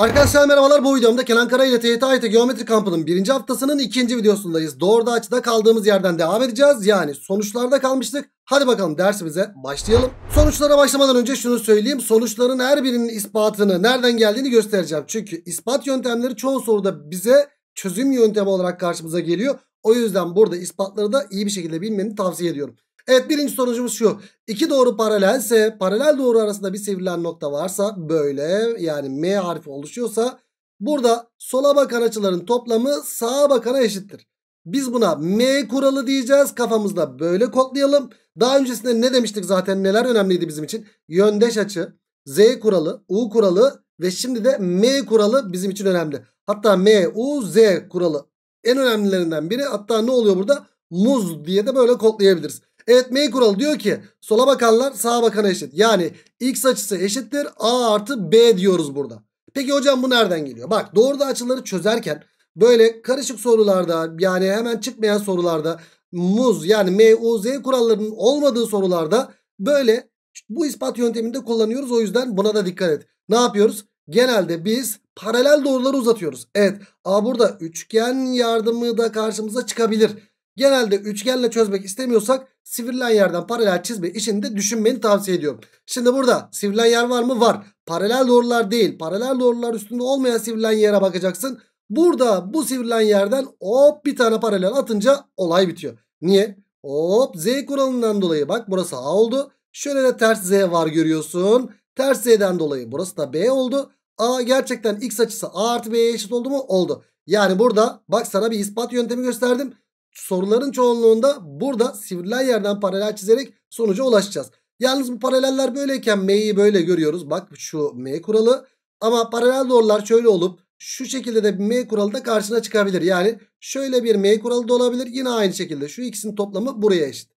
Arkadaşlar merhabalar bu videomda Kenan Kara ile TYT Geometri Kampı'nın birinci haftasının ikinci videosundayız. Doğruda açıda kaldığımız yerden devam edeceğiz. Yani sonuçlarda kalmıştık. Hadi bakalım dersimize başlayalım. Sonuçlara başlamadan önce şunu söyleyeyim. Sonuçların her birinin ispatını nereden geldiğini göstereceğim. Çünkü ispat yöntemleri çoğu soruda bize çözüm yöntemi olarak karşımıza geliyor. O yüzden burada ispatları da iyi bir şekilde bilmeni tavsiye ediyorum. Evet birinci sonucumuz şu. İki doğru paralelse paralel doğru arasında bir sivrilen nokta varsa böyle yani M harfi oluşuyorsa burada sola bakan açıların toplamı sağa bakana eşittir. Biz buna M kuralı diyeceğiz kafamızda böyle kodlayalım. Daha öncesinde ne demiştik zaten neler önemliydi bizim için? Yöndeş açı, Z kuralı, U kuralı ve şimdi de M kuralı bizim için önemli. Hatta M, U, Z kuralı en önemlilerinden biri. Hatta ne oluyor burada? Muz diye de böyle kodlayabiliriz. Evet M kuralı diyor ki sola bakanlar sağa bakana eşit. Yani x açısı eşittir a artı b diyoruz burada. Peki hocam bu nereden geliyor? Bak doğruda açıları çözerken böyle karışık sorularda yani hemen çıkmayan sorularda muz yani muz z kurallarının olmadığı sorularda böyle bu ispat yönteminde kullanıyoruz. O yüzden buna da dikkat et. Ne yapıyoruz? Genelde biz paralel doğruları uzatıyoruz. Evet a burada üçgen yardımı da karşımıza çıkabilir. Genelde üçgenle çözmek istemiyorsak sivrilen yerden paralel çizme için de düşünmeni tavsiye ediyorum. Şimdi burada sivrilen yer var mı? Var. Paralel doğrular değil. Paralel doğrular üstünde olmayan sivrilen yere bakacaksın. Burada bu sivrilen yerden hop bir tane paralel atınca olay bitiyor. Niye? Hop Z kuralından dolayı bak burası A oldu. Şöyle de ters Z var görüyorsun. Ters Z'den dolayı burası da B oldu. A gerçekten x açısı A artı B'ye eşit oldu mu? Oldu. Yani burada bak sana bir ispat yöntemi gösterdim soruların çoğunluğunda burada sivrilen yerden paralel çizerek sonuca ulaşacağız. Yalnız bu paraleller böyleyken M'yi böyle görüyoruz. Bak şu M kuralı. Ama paralel doğrular şöyle olup şu şekilde de bir M kuralı da karşına çıkabilir. Yani şöyle bir M kuralı da olabilir. Yine aynı şekilde şu ikisinin toplamı buraya eşit.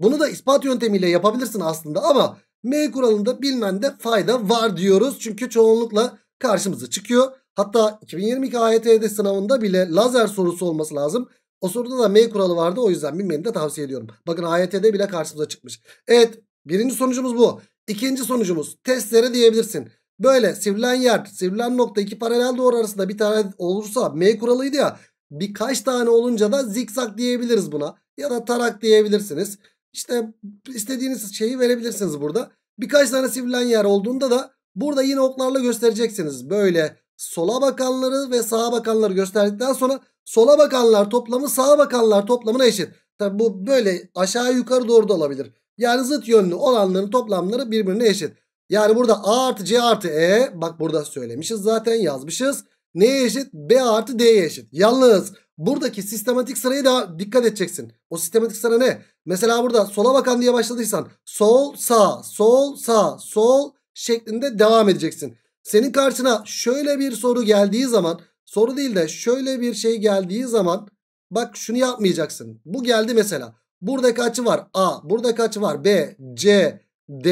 Bunu da ispat yöntemiyle yapabilirsin aslında ama M kuralında bilmende fayda var diyoruz. Çünkü çoğunlukla karşımıza çıkıyor. Hatta 2022 AYT'de sınavında bile lazer sorusu olması lazım. O soruda da M kuralı vardı. O yüzden bilmeni de tavsiye ediyorum. Bakın AYT'de bile karşımıza çıkmış. Evet birinci sonucumuz bu. İkinci sonucumuz testlere diyebilirsin. Böyle sivrilen yer sivrilen nokta iki paralel doğru arasında bir tane olursa M kuralıydı ya. Birkaç tane olunca da zikzak diyebiliriz buna. Ya da tarak diyebilirsiniz. İşte istediğiniz şeyi verebilirsiniz burada. Birkaç tane sivrilen yer olduğunda da burada yine oklarla göstereceksiniz. Böyle sola bakanları ve sağa bakanları gösterdikten sonra Sola bakanlar toplamı sağa bakanlar toplamına eşit. Tabi bu böyle aşağı yukarı doğru da olabilir. Yani zıt yönlü olanların toplamları birbirine eşit. Yani burada A artı C artı E bak burada söylemişiz zaten yazmışız. Neye eşit? B artı D'ye eşit. Yalnız buradaki sistematik sıraya da dikkat edeceksin. O sistematik sıra ne? Mesela burada sola bakan diye başladıysan sol sağ sol sağ sol şeklinde devam edeceksin. Senin karşına şöyle bir soru geldiği zaman Soru değil de şöyle bir şey geldiği zaman bak şunu yapmayacaksın. Bu geldi mesela. burada açı var A, burada açı var B, C, D,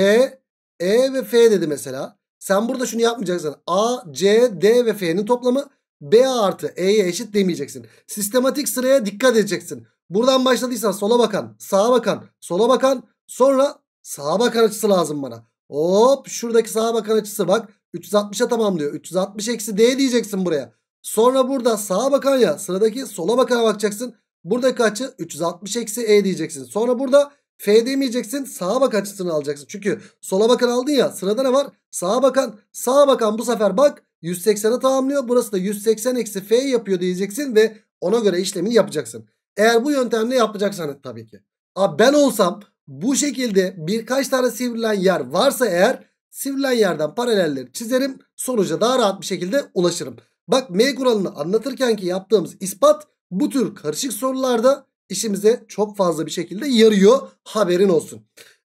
E ve F dedi mesela. Sen burada şunu yapmayacaksın. A, C, D ve F'nin toplamı B artı E'ye eşit demeyeceksin. Sistematik sıraya dikkat edeceksin. Buradan başladıysan sola bakan, sağa bakan, sola bakan, sonra sağa bakan açısı lazım bana. Hop şuradaki sağa bakan açısı bak 360'a tamamlıyor. 360 eksi D diyeceksin buraya. Sonra burada sağa bakan ya sıradaki sola bakana bakacaksın. Burada kaçı? 360 eksi E diyeceksin. Sonra burada F demeyeceksin. Sağa bak açısını alacaksın. Çünkü sola bakan aldın ya. Sırada ne var? Sağa bakan. Sağa bakan bu sefer bak 180'e tamamlıyor. Burası da 180 eksi F yapıyor diyeceksin ve ona göre işlemini yapacaksın. Eğer bu yöntemle yapacaksanız tabii ki. Abi ben olsam bu şekilde birkaç tane sivrilen yer varsa eğer sivrilen yerden paralelleri çizerim. Sonuca daha rahat bir şekilde ulaşırım. Bak M kuralını anlatırken ki yaptığımız ispat bu tür karışık sorularda işimize çok fazla bir şekilde yarıyor. Haberin olsun.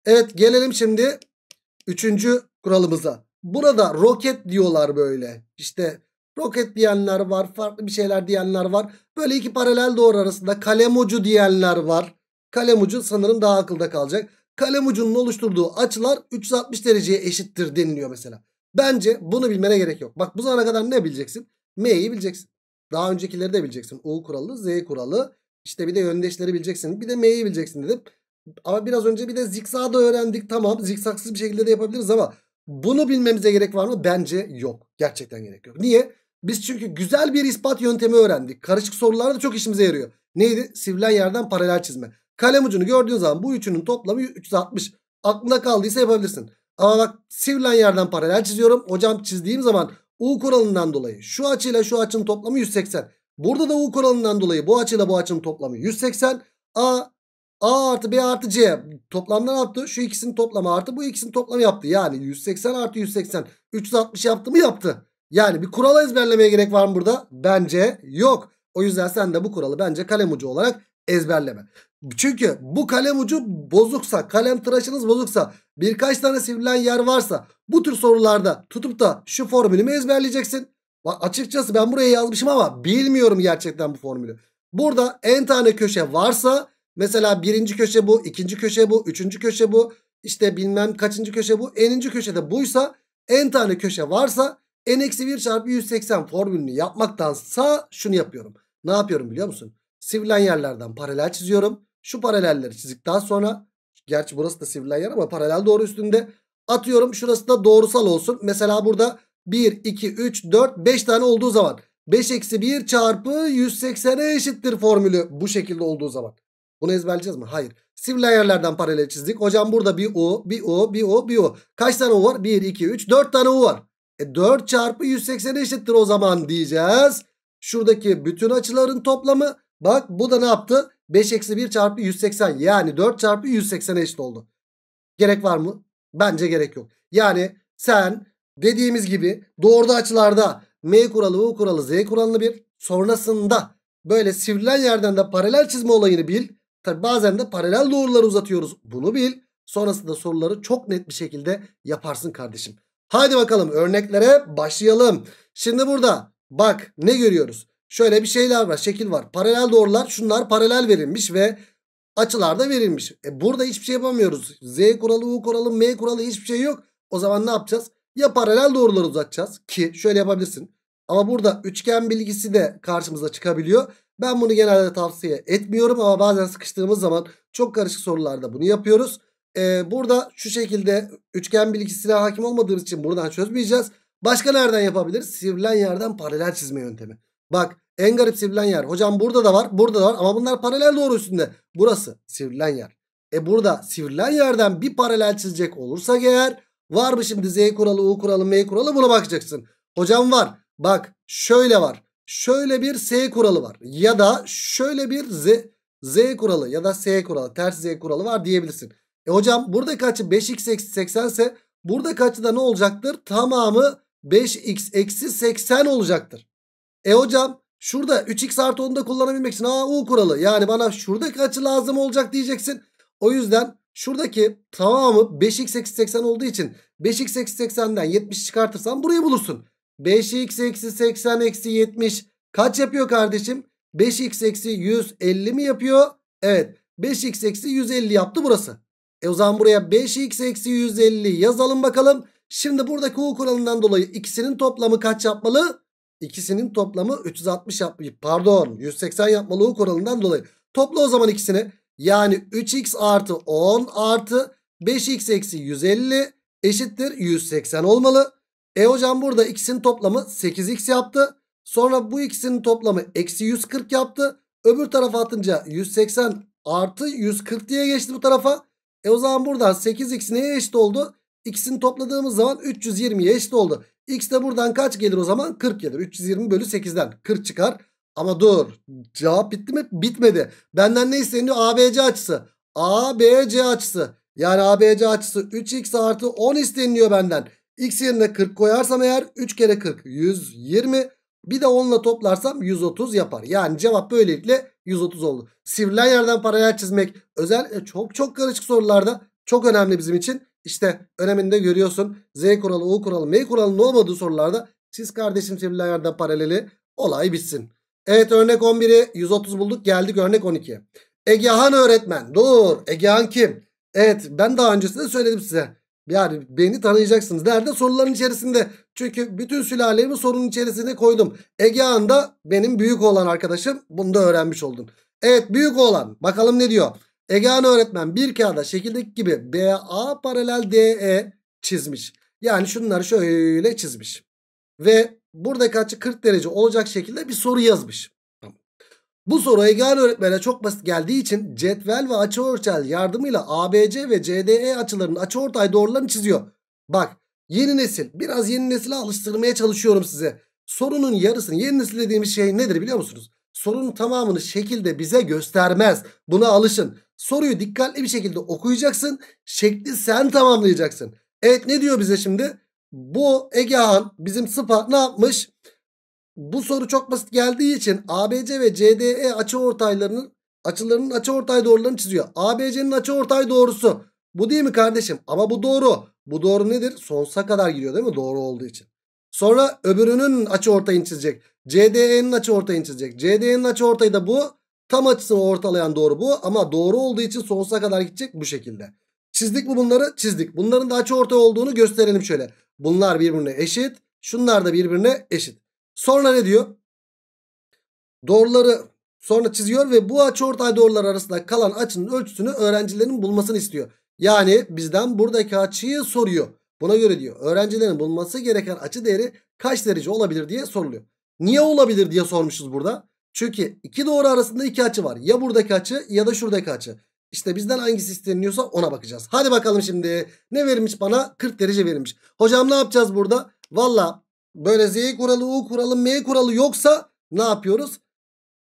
Evet gelelim şimdi üçüncü kuralımıza. Burada roket diyorlar böyle. İşte roket diyenler var. Farklı bir şeyler diyenler var. Böyle iki paralel doğru arasında kalem ucu diyenler var. Kalem ucu sanırım daha akılda kalacak. Kalem ucunun oluşturduğu açılar 360 dereceye eşittir deniliyor mesela. Bence bunu bilmene gerek yok. Bak bu zamana kadar ne bileceksin? M'yi bileceksin. Daha öncekileri de bileceksin. U kuralı, Z kuralı. İşte bir de yöndeşleri bileceksin. Bir de M'yi bileceksin dedim. Ama biraz önce bir de zikzağı da öğrendik. Tamam zikzaksız bir şekilde de yapabiliriz ama bunu bilmemize gerek var mı? Bence yok. Gerçekten gerek yok. Niye? Biz çünkü güzel bir ispat yöntemi öğrendik. Karışık sorularda da çok işimize yarıyor. Neydi? Sivrilen yerden paralel çizme. Kalem ucunu gördüğün zaman bu üçünün toplamı 360. Aklına kaldıysa yapabilirsin. Ama bak sivrilen yerden paralel çiziyorum. Hocam çizdiğim zaman U kuralından dolayı şu açıyla şu açının toplamı 180. Burada da U kuralından dolayı bu açıyla bu açının toplamı 180. A A artı B artı C toplamdan yaptı. Şu ikisinin toplamı artı bu ikisinin toplamı yaptı. Yani 180 artı 180 360 yaptı mı yaptı. Yani bir kural ezberlemeye gerek var mı burada? Bence yok. O yüzden sen de bu kuralı bence kalem ucu olarak ezberleme. Çünkü bu kalem ucu bozuksa, kalem tıraşınız bozuksa, birkaç tane sivrilen yer varsa bu tür sorularda tutup da şu formülümü ezberleyeceksin. Bak açıkçası ben buraya yazmışım ama bilmiyorum gerçekten bu formülü. Burada en tane köşe varsa mesela birinci köşe bu, ikinci köşe bu, üçüncü köşe bu, işte bilmem kaçıncı köşe bu, eninci köşede buysa en tane köşe varsa n-1 çarpı 180 formülünü yapmaktansa şunu yapıyorum. Ne yapıyorum biliyor musun? Sivrilen yerlerden paralel çiziyorum. Şu paralelleri çizdikten sonra gerçi burası da sivrilen yer ama paralel doğru üstünde atıyorum. Şurası da doğrusal olsun. Mesela burada 1, 2, 3, 4, 5 tane olduğu zaman 5 eksi 1 çarpı 180'e eşittir formülü bu şekilde olduğu zaman. Bunu ezberleyeceğiz mi? Hayır. Sivrilen yerlerden paralel çizdik. Hocam burada bir U, bir U, bir U, bir U. Kaç tane U var? 1, 2, 3, 4 tane U var. E 4 çarpı 180'e eşittir o zaman diyeceğiz. Şuradaki bütün açıların toplamı Bak bu da ne yaptı? 5 eksi 1 çarpı 180 yani 4 çarpı 180 eşit oldu. Gerek var mı? Bence gerek yok. Yani sen dediğimiz gibi doğru açılarda M kuralı, U kuralı, Z kuralını bir Sonrasında böyle sivrilen yerden de paralel çizme olayını bil. Tabi bazen de paralel doğruları uzatıyoruz. Bunu bil. Sonrasında soruları çok net bir şekilde yaparsın kardeşim. Haydi bakalım örneklere başlayalım. Şimdi burada bak ne görüyoruz? Şöyle bir şeyler var şekil var. Paralel doğrular şunlar paralel verilmiş ve açılar da verilmiş. E burada hiçbir şey yapamıyoruz. Z kuralı, U kuralı, M kuralı hiçbir şey yok. O zaman ne yapacağız? Ya paralel doğruları uzatacağız ki şöyle yapabilirsin. Ama burada üçgen bilgisi de karşımıza çıkabiliyor. Ben bunu genelde tavsiye etmiyorum ama bazen sıkıştığımız zaman çok karışık sorularda bunu yapıyoruz. Ee, burada şu şekilde üçgen bilgisine hakim olmadığımız için buradan çözmeyeceğiz. Başka nereden yapabiliriz? Sivrilen yerden paralel çizme yöntemi. Bak en garip sivrilen yer. Hocam burada da var burada da var ama bunlar paralel doğru üstünde. Burası sivrilen yer. E burada sivrilen yerden bir paralel çizecek olursa eğer var mı şimdi Z kuralı, U kuralı, M kuralı buna bakacaksın. Hocam var. Bak şöyle var. Şöyle bir S kuralı var. Ya da şöyle bir Z, Z kuralı ya da S kuralı. Ters Z kuralı var diyebilirsin. E hocam burada açı 5x eksi 80 ise buradaki da ne olacaktır? Tamamı 5x eksi 80 olacaktır. E hocam şurada 3x artı 10'u da kullanabilmek için aa U kuralı. Yani bana şuradaki açı lazım olacak diyeceksin. O yüzden şuradaki tamamı 5x eksi 80 olduğu için 5x eksi 80'den 70 çıkartırsan burayı bulursun. 5x eksi 80 eksi 70 kaç yapıyor kardeşim? 5x eksi 150 mi yapıyor? Evet 5x eksi 150 yaptı burası. E o zaman buraya 5x eksi 150 yazalım bakalım. Şimdi buradaki U kuralından dolayı ikisinin toplamı kaç yapmalı? İkisinin toplamı 360 yap pardon 180 yapmalı hukuk kuralından dolayı. Topla o zaman ikisini. Yani 3x artı 10 artı 5x eksi 150 eşittir 180 olmalı. E hocam burada ikisinin toplamı 8x yaptı. Sonra bu ikisinin toplamı eksi 140 yaptı. Öbür tarafa atınca 180 artı 140 diye geçti bu tarafa. E o zaman buradan 8x neye eşit oldu? İkisini topladığımız zaman 320'ye eşit oldu. X de buradan kaç gelir o zaman? 40 gelir. 320 bölü 8'den 40 çıkar. Ama dur cevap bitti mi? Bitmedi. Benden ne isteniyor? ABC açısı. ABC açısı. Yani ABC açısı 3x artı 10 isteniliyor benden. X yerine 40 koyarsam eğer 3 kere 40 120. Bir de 10 ile toplarsam 130 yapar. Yani cevap böylelikle 130 oldu. Sivrilen yerden paralel çizmek özel e, çok çok karışık sorularda çok önemli bizim için. İşte öneminde görüyorsun. Z kuralı, U kuralı, M kuralının olmadığı sorularda siz kardeşim sivriler yerden paraleli olay bitsin. Evet örnek 11'i 130 bulduk geldik örnek 12'ye. Egehan öğretmen. Dur Egehan kim? Evet ben daha öncesinde söyledim size. Yani beni tanıyacaksınız. Nerede? Soruların içerisinde. Çünkü bütün sülalemi sorunun içerisine koydum. Egehan da benim büyük olan arkadaşım. Bunu da öğrenmiş oldun. Evet büyük olan. Bakalım ne diyor? Ege öğretmen bir kağıda şekildeki gibi BA paralel DE çizmiş. Yani şunları şöyle çizmiş. Ve burada açı 40 derece olacak şekilde bir soru yazmış. Bu soru Ege Han öğretmene çok basit geldiği için cetvel ve açıorçel yardımıyla ABC ve CDE açılarının açıortay doğrularını çiziyor. Bak yeni nesil biraz yeni nesile alıştırmaya çalışıyorum size. Sorunun yarısını yeni nesil dediğimiz şey nedir biliyor musunuz? Sorunun tamamını şekilde bize göstermez. Buna alışın. Soruyu dikkatli bir şekilde okuyacaksın. Şekli sen tamamlayacaksın. Evet ne diyor bize şimdi? Bu Egehan bizim Sıpa ne yapmış? Bu soru çok basit geldiği için ABC ve CDE açı ortaylarının açılarının açı ortay doğrularını çiziyor. ABC'nin açı ortay doğrusu bu değil mi kardeşim? Ama bu doğru. Bu doğru nedir? Sonsa kadar giriyor değil mi? Doğru olduğu için. Sonra öbürünün açı ortayını çizecek. CDE'nin açı ortayını çizecek. CDE'nin açı ortayı da bu. Tam açısını ortalayan doğru bu ama doğru olduğu için sonsuza kadar gidecek bu şekilde. Çizdik mi bunları? Çizdik. Bunların da açı orta olduğunu gösterelim şöyle. Bunlar birbirine eşit. Şunlar da birbirine eşit. Sonra ne diyor? Doğruları sonra çiziyor ve bu açı ortay doğrular arasında kalan açının ölçüsünü öğrencilerin bulmasını istiyor. Yani bizden buradaki açıyı soruyor. Buna göre diyor öğrencilerin bulması gereken açı değeri kaç derece olabilir diye soruluyor. Niye olabilir diye sormuşuz burada. Çünkü iki doğru arasında iki açı var. Ya buradaki açı ya da şuradaki açı. İşte bizden hangisi isteniyorsa ona bakacağız. Hadi bakalım şimdi. Ne verilmiş bana? 40 derece verilmiş. Hocam ne yapacağız burada? Valla böyle Z kuralı, U kuralı, M kuralı yoksa ne yapıyoruz?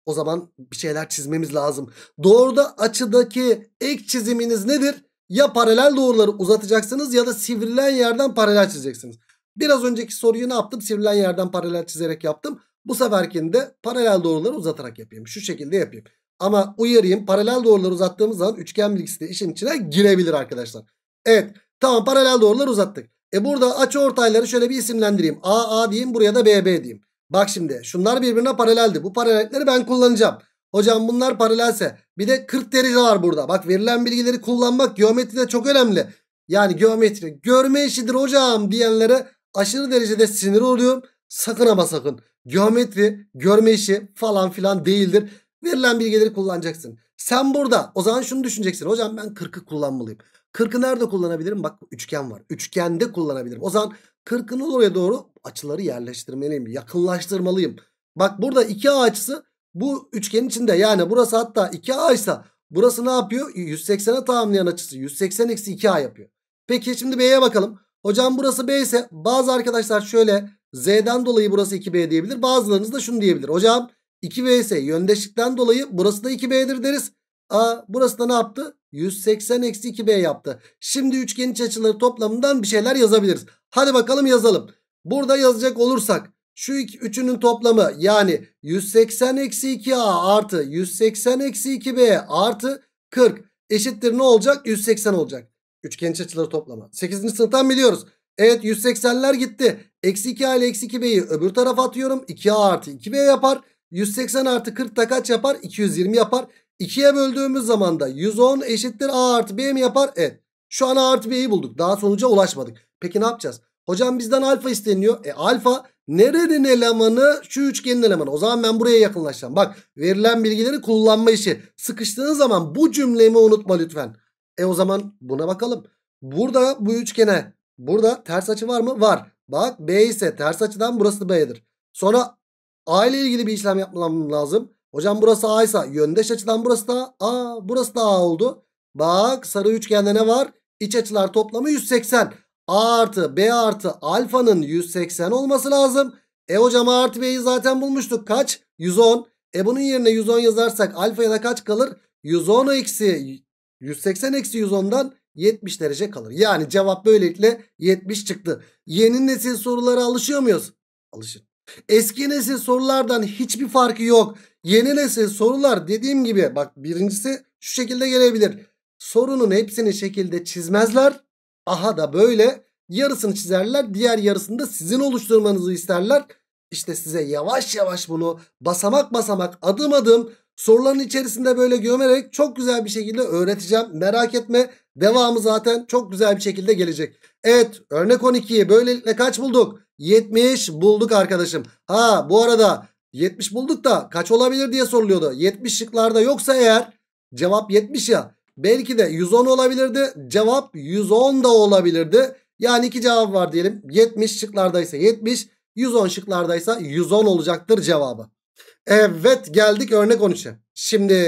O zaman bir şeyler çizmemiz lazım. Doğruda açıdaki ek çiziminiz nedir? Ya paralel doğruları uzatacaksınız ya da sivrilen yerden paralel çizeceksiniz. Biraz önceki soruyu ne yaptım? Sivrilen yerden paralel çizerek yaptım. Bu seferkinde paralel doğruları uzatarak yapayım. Şu şekilde yapayım. Ama uyarayım paralel doğruları uzattığımız zaman üçgen bilgisi de işin içine girebilir arkadaşlar. Evet tamam paralel doğruları uzattık. E burada açı ortayları şöyle bir isimlendireyim. A A diyeyim buraya da B B diyeyim. Bak şimdi şunlar birbirine paraleldi. Bu paralelleri ben kullanacağım. Hocam bunlar paralelse bir de 40 derece var burada. Bak verilen bilgileri kullanmak geometride çok önemli. Yani geometri görme işidir hocam diyenlere aşırı derecede sinir oluyorum. Sakın ama sakın. Geometri, görme işi falan filan değildir. Verilen bilgileri kullanacaksın. Sen burada o zaman şunu düşüneceksin. Hocam ben 40'ı kullanmalıyım. 40'ı nerede kullanabilirim? Bak üçgen var. Üçgende kullanabilirim. O zaman 40'ını oraya doğru açıları yerleştirmeliyim. Yakınlaştırmalıyım. Bak burada 2A açısı bu üçgenin içinde. Yani burası hatta 2A ise burası ne yapıyor? 180'e tamamlayan açısı. 180 eksi 2A yapıyor. Peki şimdi B'ye bakalım. Hocam burası B ise bazı arkadaşlar şöyle Z'den dolayı burası 2B diyebilir. Bazılarınız da şunu diyebilir. Hocam 2B ise yöndeşlikten dolayı burası da 2B'dir deriz. Aa, burası da ne yaptı? 180 eksi 2B yaptı. Şimdi üçgenin iç açıları toplamından bir şeyler yazabiliriz. Hadi bakalım yazalım. Burada yazacak olursak şu iki, üçünün toplamı yani 180 eksi 2A artı 180 eksi 2B artı 40 eşittir ne olacak? 180 olacak. Üçgenin iç açıları toplamı. 8. sınıftan biliyoruz. Evet 180'ler gitti. Eksi 2a ile eksi 2b'yi öbür tarafa atıyorum. 2a artı 2b yapar. 180 artı 40 da kaç yapar? 220 yapar. 2'ye böldüğümüz zaman da 110 eşittir a artı b mi yapar? Evet. Şu an a artı b'yi bulduk. Daha sonuca ulaşmadık. Peki ne yapacağız? Hocam bizden alfa isteniyor. E alfa nerenin elemanı? Şu üçgenin elemanı. O zaman ben buraya yakınlaşacağım. Bak verilen bilgileri kullanma işi. Sıkıştığın zaman bu cümlemi unutma lütfen. E o zaman buna bakalım. Burada bu üçgene Burada ters açı var mı? Var. Bak B ise ters açıdan burası B'dir. Sonra A ile ilgili bir işlem yapmam lazım. Hocam burası A ise yöndeş açıdan burası da A. Burası da A oldu. Bak sarı üçgende ne var? İç açılar toplamı 180. A artı B artı alfanın 180 olması lazım. E hocam A artı B'yi zaten bulmuştuk. Kaç? 110. E bunun yerine 110 yazarsak alfaya da kaç kalır? 110 eksi 180 eksi 110'dan 70 derece kalır. Yani cevap böylelikle 70 çıktı. Yeni nesil sorulara alışıyor muyuz? Alışın. Eski nesil sorulardan hiçbir farkı yok. Yeni nesil sorular dediğim gibi bak birincisi şu şekilde gelebilir. Sorunun hepsini şekilde çizmezler. Aha da böyle yarısını çizerler. Diğer yarısını da sizin oluşturmanızı isterler. İşte size yavaş yavaş bunu basamak basamak adım adım soruların içerisinde böyle gömerek çok güzel bir şekilde öğreteceğim. Merak etme Devamı zaten çok güzel bir şekilde gelecek. Evet örnek 12'yi böylelikle kaç bulduk? 70 bulduk arkadaşım. Ha bu arada 70 bulduk da kaç olabilir diye soruluyordu. 70 şıklarda yoksa eğer cevap 70 ya. Belki de 110 olabilirdi. Cevap 110 da olabilirdi. Yani iki cevap var diyelim. 70 şıklardaysa 70, 110 şıklardaysa 110 olacaktır cevabı. Evet geldik örnek 13'e. Şimdi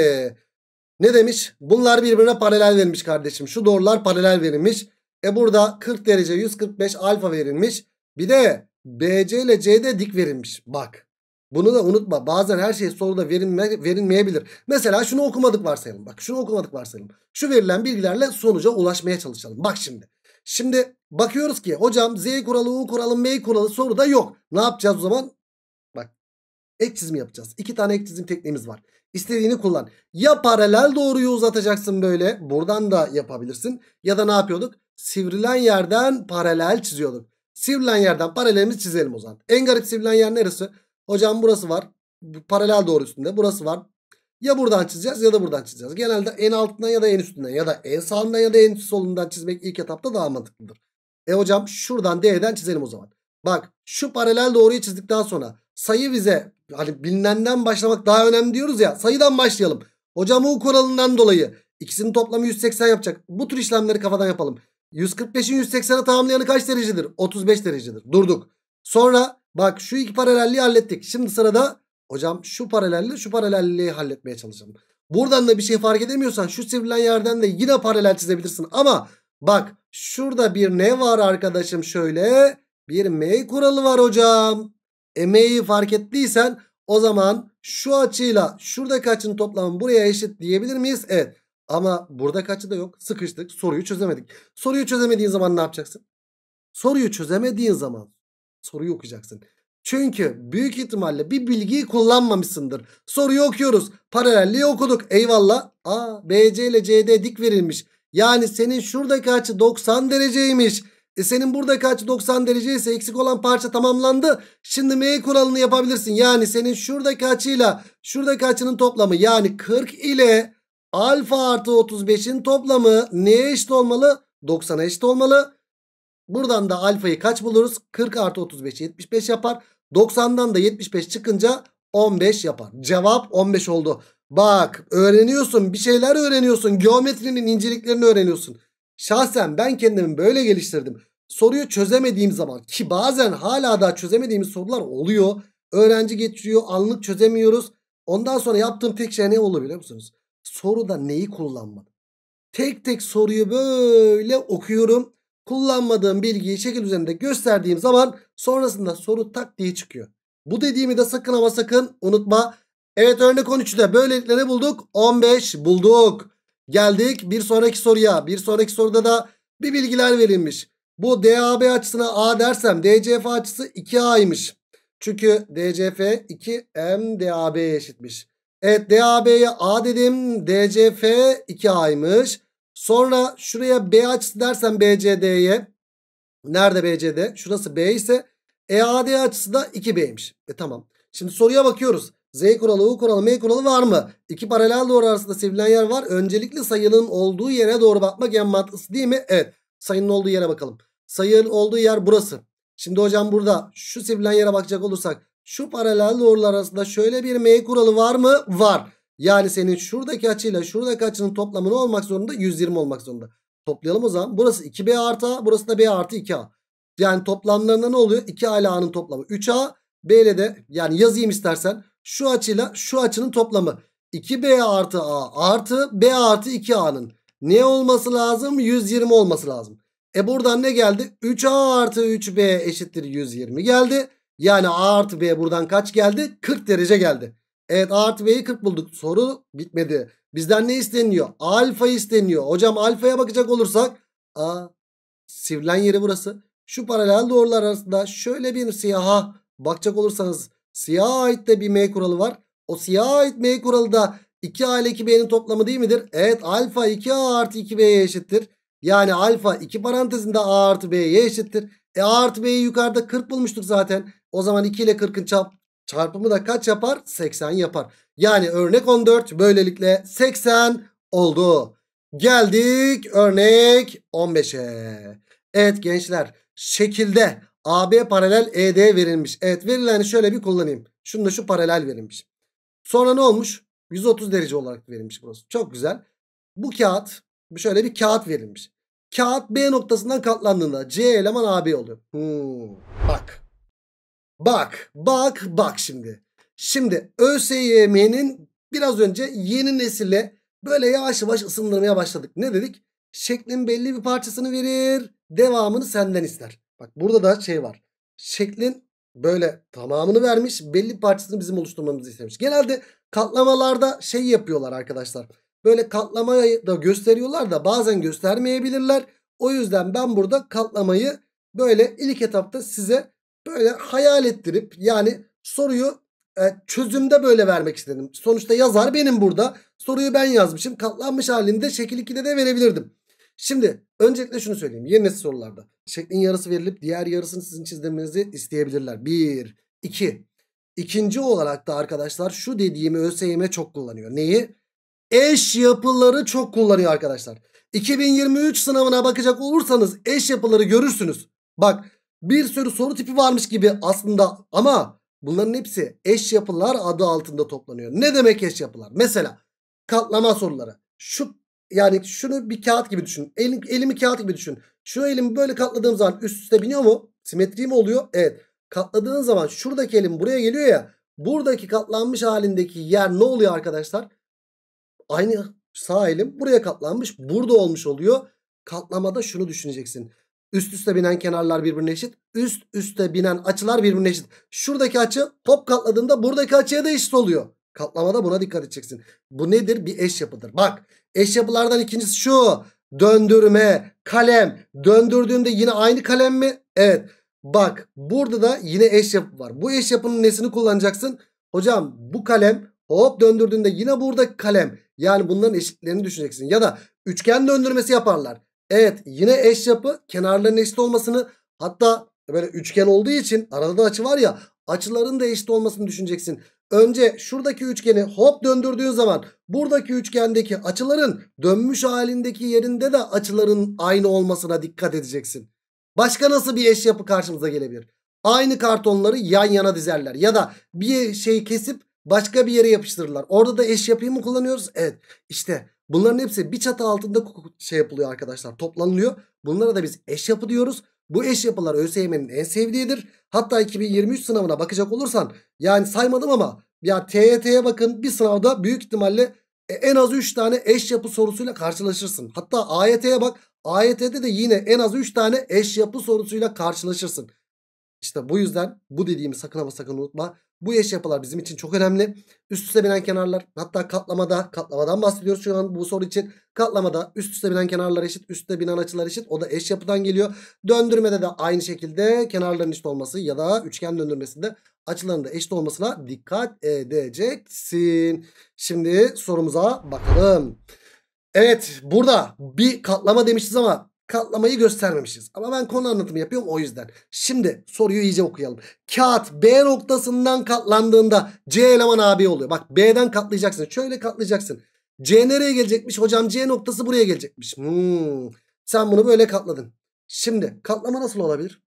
ne demiş? Bunlar birbirine paralel verilmiş kardeşim. Şu doğrular paralel verilmiş. E burada 40 derece 145 alfa verilmiş. Bir de BC ile CD dik verilmiş. Bak. Bunu da unutma. Bazen her şey soruda verilme, verilmeyebilir. Mesela şunu okumadık varsayalım. Bak şunu okumadık varsayalım. Şu verilen bilgilerle sonuca ulaşmaya çalışalım. Bak şimdi. Şimdi bakıyoruz ki hocam Z kuralı, U kuralı, M kuralı soruda yok. Ne yapacağız o zaman? Bak ek çizim yapacağız. İki tane ek çizim tekniğimiz var. İstediğini kullan. Ya paralel doğruyu uzatacaksın böyle. Buradan da yapabilirsin. Ya da ne yapıyorduk? Sivrilen yerden paralel çiziyorduk. Sivrilen yerden paralelimizi çizelim o zaman. En garip sivrilen yer neresi? Hocam burası var. Paralel doğru üstünde. Burası var. Ya buradan çizeceğiz ya da buradan çizeceğiz. Genelde en altından ya da en üstünden ya da en sağından ya da en solundan çizmek ilk etapta daha mantıklıdır. E hocam şuradan D'den çizelim o zaman. Bak şu paralel doğruyu çizdikten sonra sayı bize hani bilinenden başlamak daha önemli diyoruz ya. Sayıdan başlayalım. Hocam U kuralından dolayı ikisinin toplamı 180 yapacak. Bu tür işlemleri kafadan yapalım. 145'in 180'e tamamlayanı kaç derecedir? 35 derecedir. Durduk. Sonra bak şu iki paralelliği hallettik. Şimdi sırada hocam şu paralelliği şu paralelliği halletmeye çalışalım. Buradan da bir şey fark edemiyorsan şu sivrilen yerden de yine paralel çizebilirsin. Ama bak şurada bir ne var arkadaşım şöyle? Bir M kuralı var hocam emeği fark ettiysen o zaman şu açıyla şurada kaçın toplamı buraya eşit diyebilir miyiz? Evet. Ama burada kaçı da yok. Sıkıştık. Soruyu çözemedik. Soruyu çözemediğin zaman ne yapacaksın? Soruyu çözemediğin zaman soruyu okuyacaksın. Çünkü büyük ihtimalle bir bilgiyi kullanmamışsındır. Soruyu okuyoruz. Paralelliği okuduk. Eyvallah. A, BC ile CD dik verilmiş. Yani senin şuradaki açı 90 dereceymiş. E senin burada açı 90 derece ise eksik olan parça tamamlandı. Şimdi M kuralını yapabilirsin. Yani senin şuradaki açıyla şuradaki açının toplamı yani 40 ile alfa artı 35'in toplamı neye eşit olmalı? 90'a eşit olmalı. Buradan da alfayı kaç buluruz? 40 artı 35 75 yapar. 90'dan da 75 çıkınca 15 yapar. Cevap 15 oldu. Bak öğreniyorsun bir şeyler öğreniyorsun. Geometrinin inceliklerini öğreniyorsun. Şahsen ben kendimi böyle geliştirdim soruyu çözemediğim zaman ki bazen hala daha çözemediğimiz sorular oluyor. Öğrenci getiriyor anlık çözemiyoruz. Ondan sonra yaptığım tek şey ne oluyor biliyor musunuz? Soruda neyi kullanmadım? Tek tek soruyu böyle okuyorum. Kullanmadığım bilgiyi şekil üzerinde gösterdiğim zaman sonrasında soru tak diye çıkıyor. Bu dediğimi de sakın ama sakın unutma. Evet örnek 13'te böylelikle ne bulduk? 15 bulduk. Geldik bir sonraki soruya. Bir sonraki soruda da bir bilgiler verilmiş. Bu DAB açısına A dersem DCF açısı 2A'ymış. Çünkü DCF 2MDAB'ye eşitmiş. Evet DAB'ye A dedim. DCF 2A'ymış. Sonra şuraya B açısı dersem, BCD'ye. Nerede BCD? Şurası B ise EAD açısı da 2B'ymiş. E tamam. Şimdi soruya bakıyoruz. Z kuralı, U kuralı, M kuralı var mı? İki paralel doğru arasında sevilen yer var. Öncelikli sayının olduğu yere doğru bakmak en mantıklısı değil mi? Evet. Sayının olduğu yere bakalım. Sayının olduğu yer burası. Şimdi hocam burada şu sivrilen yere bakacak olursak şu paralel doğrular arasında şöyle bir M kuralı var mı? Var. Yani senin şuradaki açıyla şuradaki açının toplamı ne olmak zorunda? 120 olmak zorunda. Toplayalım o zaman. Burası 2B artı A. Burası da B artı 2A. Yani toplamlarında ne oluyor? 2A ile A'nın toplamı 3A. B ile de yani yazayım istersen. Şu açıyla şu açının toplamı 2B artı A artı B artı 2A'nın. Ne olması lazım? 120 olması lazım. E buradan ne geldi? 3A artı 3B eşittir 120 geldi. Yani A artı B buradan kaç geldi? 40 derece geldi. Evet A artı B'yi 40 bulduk. Soru bitmedi. Bizden ne isteniyor? Alfa isteniyor. Hocam alfaya bakacak olursak. A sivrilen yeri burası. Şu paralel doğrular arasında şöyle bir siyaha bakacak olursanız. Siyaha ait de bir M kuralı var. O siyaha ait M kuralı da 2A ile 2B'nin toplamı değil midir? Evet alfa 2A artı 2B'ye eşittir. Yani alfa 2 parantezinde A artı B'ye eşittir. E A artı B'yi yukarıda 40 bulmuştuk zaten. O zaman 2 ile 40'ın çarp çarpımı da kaç yapar? 80 yapar. Yani örnek 14 böylelikle 80 oldu. Geldik örnek 15'e. Evet gençler şekilde AB paralel ED verilmiş. Evet verileni şöyle bir kullanayım. Şunu da şu paralel verilmiş. Sonra ne olmuş? 130 derece olarak verilmiş burası. Çok güzel. Bu kağıt şöyle bir kağıt verilmiş. Kağıt B noktasından katlandığında C eleman AB oluyor. Hmm. Bak. Bak. Bak. Bak şimdi. Şimdi ÖSYM'nin biraz önce yeni nesile böyle yavaş yavaş ısındırmaya başladık. Ne dedik? Şeklin belli bir parçasını verir. Devamını senden ister. Bak burada da şey var. Şeklin böyle tamamını vermiş. Belli parçasını bizim oluşturmamızı istemiş. Genelde katlamalarda şey yapıyorlar arkadaşlar. Böyle katlamayı da gösteriyorlar da bazen göstermeyebilirler. O yüzden ben burada katlamayı böyle ilk etapta size böyle hayal ettirip yani soruyu e, çözümde böyle vermek istedim. Sonuçta yazar benim burada. Soruyu ben yazmışım. Katlanmış halinde şekil 2'de de verebilirdim. Şimdi öncelikle şunu söyleyeyim. Yeni nesil sorularda şeklin yarısı verilip diğer yarısını sizin çizmenizi isteyebilirler. Bir, iki. İkinci olarak da arkadaşlar şu dediğimi ÖSYM çok kullanıyor. Neyi? Eş yapıları çok kullanıyor arkadaşlar. 2023 sınavına bakacak olursanız eş yapıları görürsünüz. Bak bir sürü soru tipi varmış gibi aslında ama bunların hepsi eş yapılar adı altında toplanıyor. Ne demek eş yapılar? Mesela katlama soruları. Şu yani şunu bir kağıt gibi düşün. Elim, elimi kağıt gibi düşün. Şu elimi böyle katladığım zaman üst üste biniyor mu? Simetri mi oluyor? Evet. Katladığın zaman şuradaki elim buraya geliyor ya. Buradaki katlanmış halindeki yer ne oluyor arkadaşlar? Aynı sağ elim buraya katlanmış. Burada olmuş oluyor. Katlamada şunu düşüneceksin. Üst üste binen kenarlar birbirine eşit. Üst üste binen açılar birbirine eşit. Şuradaki açı top katladığında buradaki açıya da eşit oluyor. Katlamada buna dikkat edeceksin. Bu nedir? Bir eş yapıdır. Bak eş yapılardan ikincisi şu. Döndürme, kalem. Döndürdüğünde yine aynı kalem mi? Evet. Bak burada da yine eş yapı var. Bu eş yapının nesini kullanacaksın? Hocam bu kalem hop döndürdüğünde yine burada kalem. Yani bunların eşitlerini düşüneceksin. Ya da üçgen döndürmesi yaparlar. Evet yine eş yapı kenarların eşit olmasını hatta böyle üçgen olduğu için arada da açı var ya açıların da eşit olmasını düşüneceksin. Önce şuradaki üçgeni hop döndürdüğün zaman buradaki üçgendeki açıların dönmüş halindeki yerinde de açıların aynı olmasına dikkat edeceksin. Başka nasıl bir eş yapı karşımıza gelebilir? Aynı kartonları yan yana dizerler ya da bir şey kesip başka bir yere yapıştırırlar. Orada da eş yapıyı mı kullanıyoruz? Evet işte bunların hepsi bir çatı altında şey yapılıyor arkadaşlar toplanılıyor. Bunlara da biz eş yapı diyoruz. Bu eş yapılar ÖSYM'nin en sevdiğidir. Hatta 2023 sınavına bakacak olursan yani saymadım ama ya TYT'ye bakın bir sınavda büyük ihtimalle e, en az 3 tane eş yapı sorusuyla karşılaşırsın. Hatta AYT'ye bak AYT'de de yine en az 3 tane eş yapı sorusuyla karşılaşırsın. İşte bu yüzden bu dediğimi sakın ama sakın unutma. Bu eş yapılar bizim için çok önemli. Üst üste binen kenarlar hatta katlamada katlamadan bahsediyoruz şu an bu soru için. Katlamada üst üste binen kenarlar eşit üstte binen açılar eşit o da eş yapıdan geliyor. Döndürmede de aynı şekilde kenarların eşit olması ya da üçgen döndürmesinde açıların eşit olmasına dikkat edeceksin. Şimdi sorumuza bakalım. Evet burada bir katlama demişiz ama katlamayı göstermemişiz. Ama ben konu anlatımı yapıyorum o yüzden. Şimdi soruyu iyice okuyalım. Kağıt B noktasından katlandığında C eleman AB oluyor. Bak B'den katlayacaksın. Şöyle katlayacaksın. C nereye gelecekmiş? Hocam C noktası buraya gelecekmiş. Hmm. Sen bunu böyle katladın. Şimdi katlama nasıl olabilir?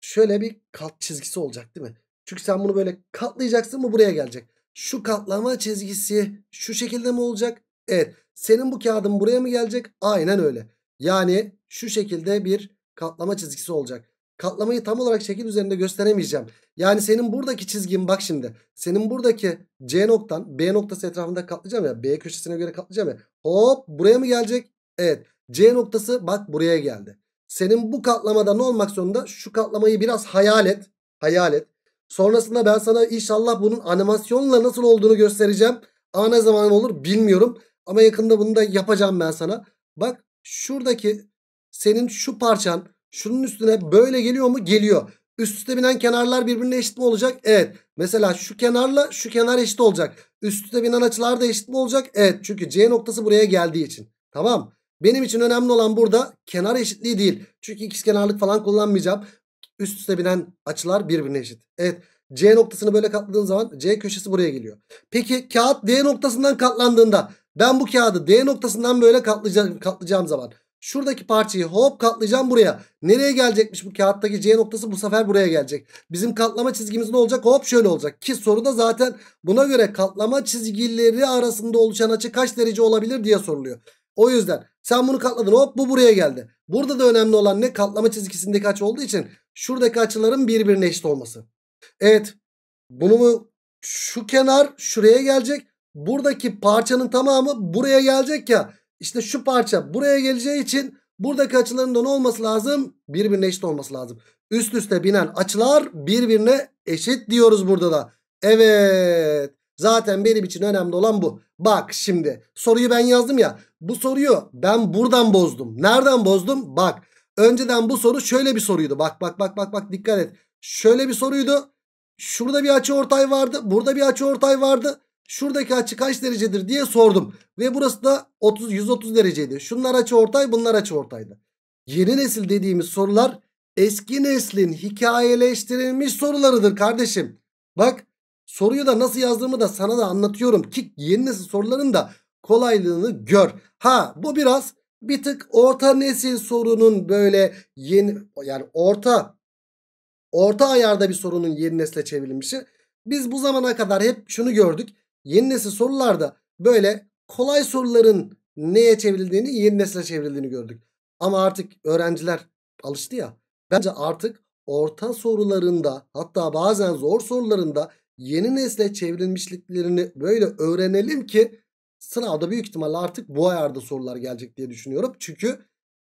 Şöyle bir kat çizgisi olacak değil mi? Çünkü sen bunu böyle katlayacaksın bu buraya gelecek. Şu katlama çizgisi şu şekilde mi olacak? Evet. Senin bu kağıdın buraya mı gelecek? Aynen öyle. Yani şu şekilde bir katlama çizgisi olacak. Katlamayı tam olarak şekil üzerinde gösteremeyeceğim. Yani senin buradaki çizgin bak şimdi. Senin buradaki C noktan B noktası etrafında katlayacağım ya. B köşesine göre katlayacağım ya. Hop buraya mı gelecek? Evet. C noktası bak buraya geldi. Senin bu katlamada ne olmak zorunda şu katlamayı biraz hayal et. Hayal et. Sonrasında ben sana inşallah bunun animasyonla nasıl olduğunu göstereceğim. Ama ne zaman olur bilmiyorum. Ama yakında bunu da yapacağım ben sana. Bak şuradaki senin şu parçan şunun üstüne böyle geliyor mu? Geliyor. Üst üste binen kenarlar birbirine eşit mi olacak? Evet. Mesela şu kenarla şu kenar eşit olacak. Üst üste binen açılar da eşit mi olacak? Evet. Çünkü C noktası buraya geldiği için. Tamam. Benim için önemli olan burada kenar eşitliği değil. Çünkü ikizkenarlık falan kullanmayacağım. Üst üste binen açılar birbirine eşit. Evet. C noktasını böyle katladığın zaman C köşesi buraya geliyor. Peki kağıt D noktasından katlandığında ben bu kağıdı D noktasından böyle katlayacağım, katlayacağım zaman Şuradaki parçayı hop katlayacağım buraya. Nereye gelecekmiş bu kağıttaki C noktası? Bu sefer buraya gelecek. Bizim katlama çizgimiz ne olacak? Hop şöyle olacak. Ki soruda zaten buna göre katlama çizgileri arasında oluşan açı kaç derece olabilir diye soruluyor. O yüzden sen bunu katladın hop bu buraya geldi. Burada da önemli olan ne? Katlama çizgisindeki açı olduğu için şuradaki açıların birbirine eşit olması. Evet bunu mu şu kenar şuraya gelecek. Buradaki parçanın tamamı buraya gelecek ya. İşte şu parça buraya geleceği için buradaki açıların da ne olması lazım? Birbirine eşit olması lazım. Üst üste binen açılar birbirine eşit diyoruz burada da. Evet. Zaten benim için önemli olan bu. Bak şimdi soruyu ben yazdım ya. Bu soruyu ben buradan bozdum. Nereden bozdum? Bak. Önceden bu soru şöyle bir soruydu. Bak bak bak bak bak dikkat et. Şöyle bir soruydu. Şurada bir açı ortay vardı. Burada bir açı ortay vardı şuradaki açı kaç derecedir diye sordum. Ve burası da 30, 130 dereceydi. Şunlar açı ortay bunlar açı ortaydı. Yeni nesil dediğimiz sorular eski neslin hikayeleştirilmiş sorularıdır kardeşim. Bak soruyu da nasıl yazdığımı da sana da anlatıyorum ki yeni nesil sorularının da kolaylığını gör. Ha bu biraz bir tık orta nesil sorunun böyle yeni yani orta orta ayarda bir sorunun yeni nesle çevrilmişi. Biz bu zamana kadar hep şunu gördük. Yeni nesil sorularda böyle kolay soruların neye çevrildiğini yeni nesile çevrildiğini gördük. Ama artık öğrenciler alıştı ya. Bence artık orta sorularında hatta bazen zor sorularında yeni nesle çevrilmişliklerini böyle öğrenelim ki sınavda büyük ihtimalle artık bu ayarda sorular gelecek diye düşünüyorum. Çünkü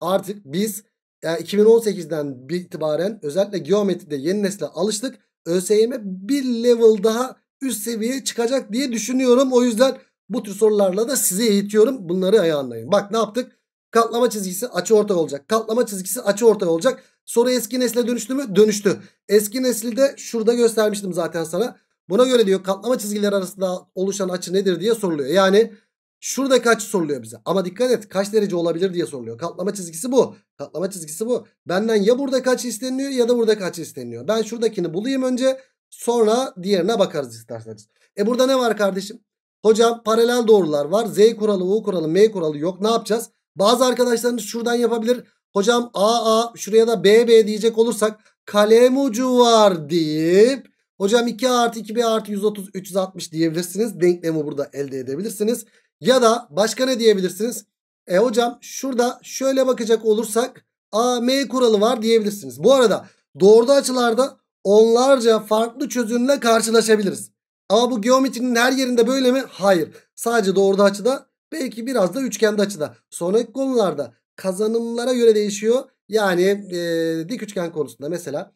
artık biz yani 2018'den itibaren özellikle geometride yeni nesle alıştık. ÖSYM bir level daha üst seviyeye çıkacak diye düşünüyorum. O yüzden bu tür sorularla da sizi eğitiyorum. Bunları ayağınlayın. Bak ne yaptık? Katlama çizgisi açı ortay olacak. Katlama çizgisi açı ortay olacak. Soru eski nesle dönüştü mü? Dönüştü. Eski nesilde şurada göstermiştim zaten sana. Buna göre diyor katlama çizgileri arasında oluşan açı nedir diye soruluyor. Yani şuradaki açı soruluyor bize. Ama dikkat et kaç derece olabilir diye soruluyor. Katlama çizgisi bu. Katlama çizgisi bu. Benden ya burada kaç isteniliyor ya da burada kaç isteniliyor. Ben şuradakini bulayım önce. Sonra diğerine bakarız isterseniz. E burada ne var kardeşim? Hocam paralel doğrular var. Z kuralı, U kuralı, M kuralı yok. Ne yapacağız? Bazı arkadaşlarınız şuradan yapabilir. Hocam AA şuraya da BB diyecek olursak kalem ucu var deyip hocam 2 artı 2B artı 130 360 diyebilirsiniz. Denklemi burada elde edebilirsiniz. Ya da başka ne diyebilirsiniz? E hocam şurada şöyle bakacak olursak AM kuralı var diyebilirsiniz. Bu arada doğruda açılarda onlarca farklı çözümle karşılaşabiliriz. Ama bu geometrinin her yerinde böyle mi? Hayır. Sadece doğruda açıda belki biraz da üçgende açıda. Sonraki konularda kazanımlara göre değişiyor. Yani e, dik üçgen konusunda mesela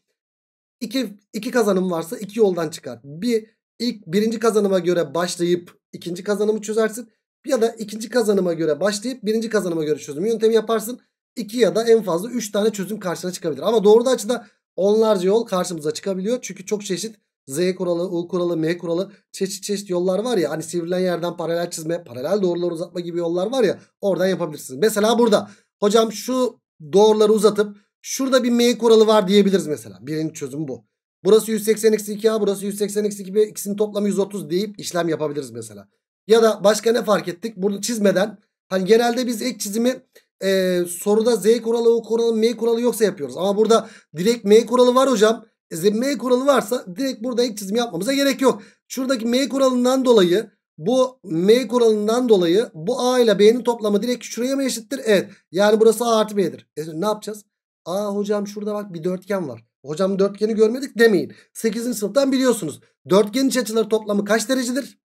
iki, iki kazanım varsa iki yoldan çıkar. Bir ilk birinci kazanıma göre başlayıp ikinci kazanımı çözersin. Ya da ikinci kazanıma göre başlayıp birinci kazanıma göre çözüm yöntemi yaparsın. İki ya da en fazla üç tane çözüm karşına çıkabilir. Ama doğru açıda onlarca yol karşımıza çıkabiliyor. Çünkü çok çeşit Z kuralı, U kuralı, M kuralı çeşit çeşit yollar var ya. Hani sivrilen yerden paralel çizme, paralel doğruları uzatma gibi yollar var ya. Oradan yapabilirsiniz. Mesela burada hocam şu doğruları uzatıp şurada bir M kuralı var diyebiliriz mesela. birinin çözüm bu. Burası 180-2A burası 180-2B ikisinin toplamı 130 deyip işlem yapabiliriz mesela. Ya da başka ne fark ettik? Bunu çizmeden hani genelde biz ek çizimi e, soruda Z kuralı, U kuralı, M kuralı yoksa yapıyoruz. Ama burada direkt M kuralı var hocam. E, M kuralı varsa direkt burada ek çizim yapmamıza gerek yok. Şuradaki M kuralından dolayı bu M kuralından dolayı bu A ile B'nin toplamı direkt şuraya mı eşittir? Evet. Yani burası A artı B'dir. E, ne yapacağız? A hocam şurada bak bir dörtgen var. Hocam dörtgeni görmedik demeyin. 8. sınıftan biliyorsunuz. Dörtgenin iç açıları toplamı kaç derecedir?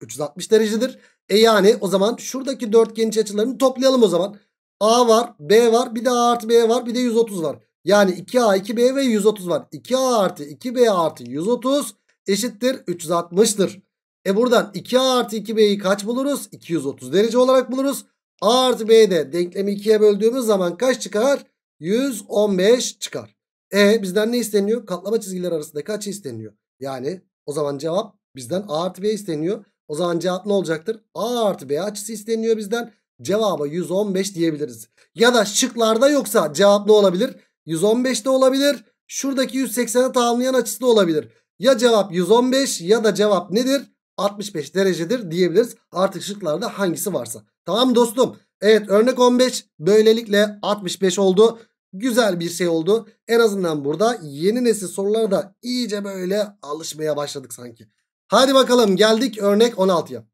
360 derecedir. E yani o zaman şuradaki dörtgenin iç açılarını toplayalım o zaman. A var, B var, bir de A artı B var, bir de 130 var. Yani 2A, 2B ve 130 var. 2A artı 2B artı 130 eşittir 360'tır. E buradan 2A artı 2B'yi kaç buluruz? 230 derece olarak buluruz. A artı B'de denklemi 2'ye böldüğümüz zaman kaç çıkar? 115 çıkar. E bizden ne isteniyor? Katlama çizgileri arasındaki kaç isteniyor. Yani o zaman cevap bizden A artı B isteniyor. O zaman cevap ne olacaktır? A artı B açısı isteniyor bizden. Cevaba 115 diyebiliriz. Ya da şıklarda yoksa cevap ne olabilir? 115 de olabilir. Şuradaki 180'e tamamlayan açısı da olabilir. Ya cevap 115 ya da cevap nedir? 65 derecedir diyebiliriz. Artık şıklarda hangisi varsa. Tamam dostum. Evet örnek 15 böylelikle 65 oldu. Güzel bir şey oldu. En azından burada yeni nesil sorulara da iyice böyle alışmaya başladık sanki. Hadi bakalım geldik örnek 16'ya.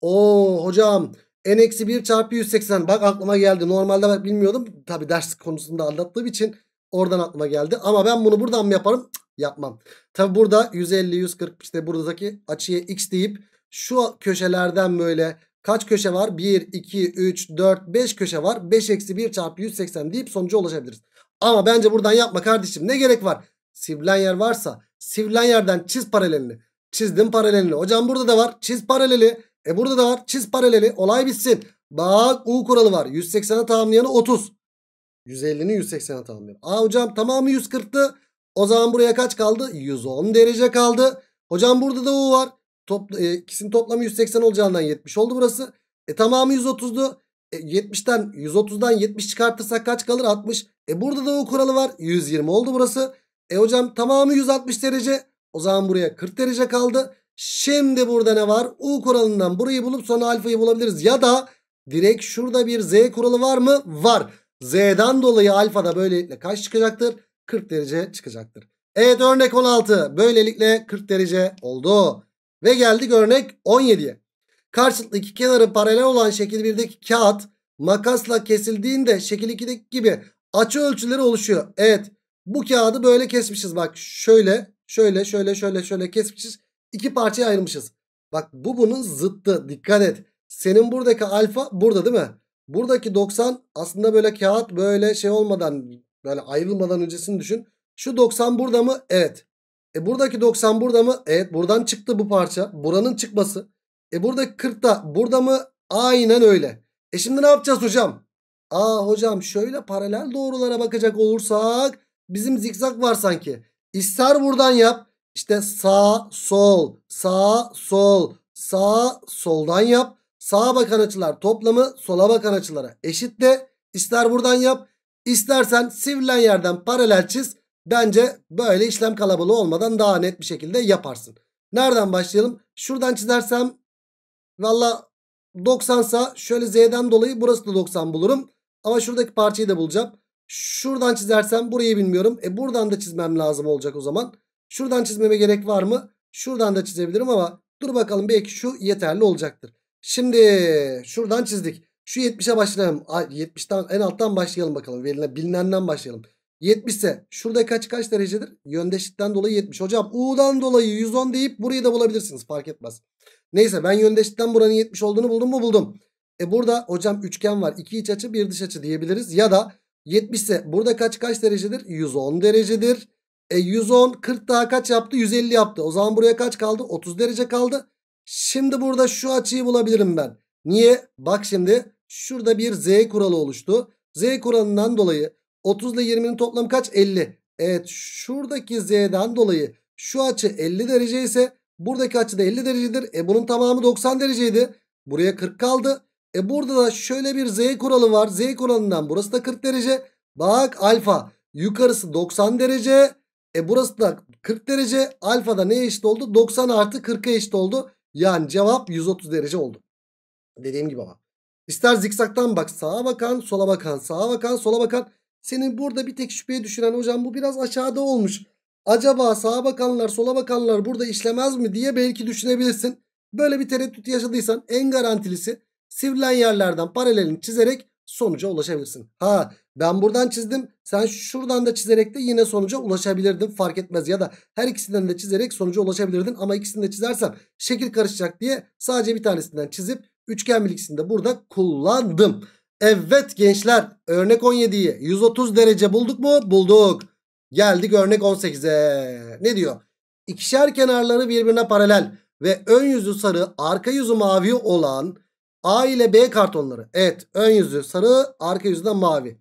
Oo hocam n-1 çarpı 180 bak aklıma geldi. Normalde ben bilmiyordum. Tabi ders konusunda anlattığım için oradan aklıma geldi. Ama ben bunu buradan mı yaparım? yapmam. Tabi burada 150, 140 işte buradaki açıya x deyip şu köşelerden böyle kaç köşe var? 1, 2, 3, 4, 5 köşe var. 5 eksi 1 çarpı 180 deyip sonuca ulaşabiliriz. Ama bence buradan yapma kardeşim. Ne gerek var? Sivrilen yer varsa sivrilen yerden çiz paralelini. Çizdim paralelini. Hocam burada da var. Çiz paraleli. E burada da var. Çiz paraleli. Olay bitsin. Bak U kuralı var. 180'e tamamlayanı 30. 150'ni 180'e tamamlıyor. Aa hocam tamamı 140'tı. O zaman buraya kaç kaldı? 110 derece kaldı. Hocam burada da U var. Topla, e, ikisinin toplamı 180 olacağından 70 oldu burası. E tamamı 130'du. E, 70'ten 130'dan 70 çıkartırsak kaç kalır? 60. E burada da U kuralı var. 120 oldu burası. E hocam tamamı 160 derece. O zaman buraya 40 derece kaldı. Şimdi burada ne var? U kuralından burayı bulup sonra alfayı bulabiliriz. Ya da direkt şurada bir Z kuralı var mı? Var. Z'dan dolayı alfa da böylelikle kaç çıkacaktır? 40 derece çıkacaktır. Evet örnek 16. Böylelikle 40 derece oldu. Ve geldik örnek 17'ye. Karşılıklı iki kenarı paralel olan şekil 1'deki kağıt makasla kesildiğinde şekil 2'deki gibi açı ölçüleri oluşuyor. Evet bu kağıdı böyle kesmişiz. Bak şöyle şöyle şöyle şöyle şöyle kesmişiz iki parçaya ayrılmışız. Bak bu bunun zıttı. Dikkat et. Senin buradaki alfa burada değil mi? Buradaki 90 aslında böyle kağıt böyle şey olmadan böyle ayrılmadan öncesini düşün. Şu 90 burada mı? Evet. E buradaki 90 burada mı? Evet. Buradan çıktı bu parça. Buranın çıkması. E buradaki 40 da burada mı? Aynen öyle. E şimdi ne yapacağız hocam? Aa hocam şöyle paralel doğrulara bakacak olursak bizim zikzak var sanki. İster buradan yap. İşte sağ sol sağ sol sağ soldan yap. Sağa bakan açılar toplamı sola bakan açılara eşit de ister buradan yap istersen sivrilen yerden paralel çiz. Bence böyle işlem kalabalığı olmadan daha net bir şekilde yaparsın. Nereden başlayalım? Şuradan çizersem valla 90 sa şöyle z'den dolayı burası da 90 bulurum. Ama şuradaki parçayı da bulacağım. Şuradan çizersem burayı bilmiyorum. E buradan da çizmem lazım olacak o zaman. Şuradan çizmeme gerek var mı? Şuradan da çizebilirim ama dur bakalım belki şu yeterli olacaktır. Şimdi şuradan çizdik. Şu 70'e başlayalım. 70'ten en alttan başlayalım bakalım. Verilen bilinenden başlayalım. 70 ise şurada kaç kaç derecedir? Yöndeşlikten dolayı 70. Hocam U'dan dolayı 110 deyip burayı da bulabilirsiniz. Fark etmez. Neyse ben yöndeşlikten buranın 70 olduğunu buldum mu? Buldum. E burada hocam üçgen var. 2 iç açı 1 dış açı diyebiliriz. Ya da 70 ise burada kaç kaç derecedir? 110 derecedir. E 110 40 daha kaç yaptı? 150 yaptı. O zaman buraya kaç kaldı? 30 derece kaldı. Şimdi burada şu açıyı bulabilirim ben. Niye? Bak şimdi şurada bir z kuralı oluştu. Z kuralından dolayı 30 ile 20'nin toplamı kaç? 50. Evet şuradaki z'den dolayı şu açı 50 derece ise buradaki açı da 50 derecedir. E bunun tamamı 90 dereceydi. Buraya 40 kaldı. E burada da şöyle bir z kuralı var. Z kuralından burası da 40 derece. Bak alfa yukarısı 90 derece e burası da 40 derece. Alfa da neye eşit oldu? 90 artı 40'a eşit oldu. Yani cevap 130 derece oldu. Dediğim gibi ama. İster zikzaktan bak sağa bakan, sola bakan, sağa bakan, sola bakan. Senin burada bir tek şüpheye düşünen hocam bu biraz aşağıda olmuş. Acaba sağa bakanlar, sola bakanlar burada işlemez mi diye belki düşünebilirsin. Böyle bir tereddüt yaşadıysan en garantilisi sivrilen yerlerden paralelini çizerek sonuca ulaşabilirsin. Ha ben buradan çizdim. Sen şuradan da çizerek de yine sonuca ulaşabilirdin. Fark etmez ya da her ikisinden de çizerek sonuca ulaşabilirdin. Ama ikisini de çizersem şekil karışacak diye sadece bir tanesinden çizip üçgen bilgisini burada kullandım. Evet gençler örnek 17'yi 130 derece bulduk mu? Bulduk. Geldik örnek 18'e. Ne diyor? İkişer kenarları birbirine paralel ve ön yüzü sarı arka yüzü mavi olan A ile B kartonları. Evet ön yüzü sarı arka yüzü de mavi.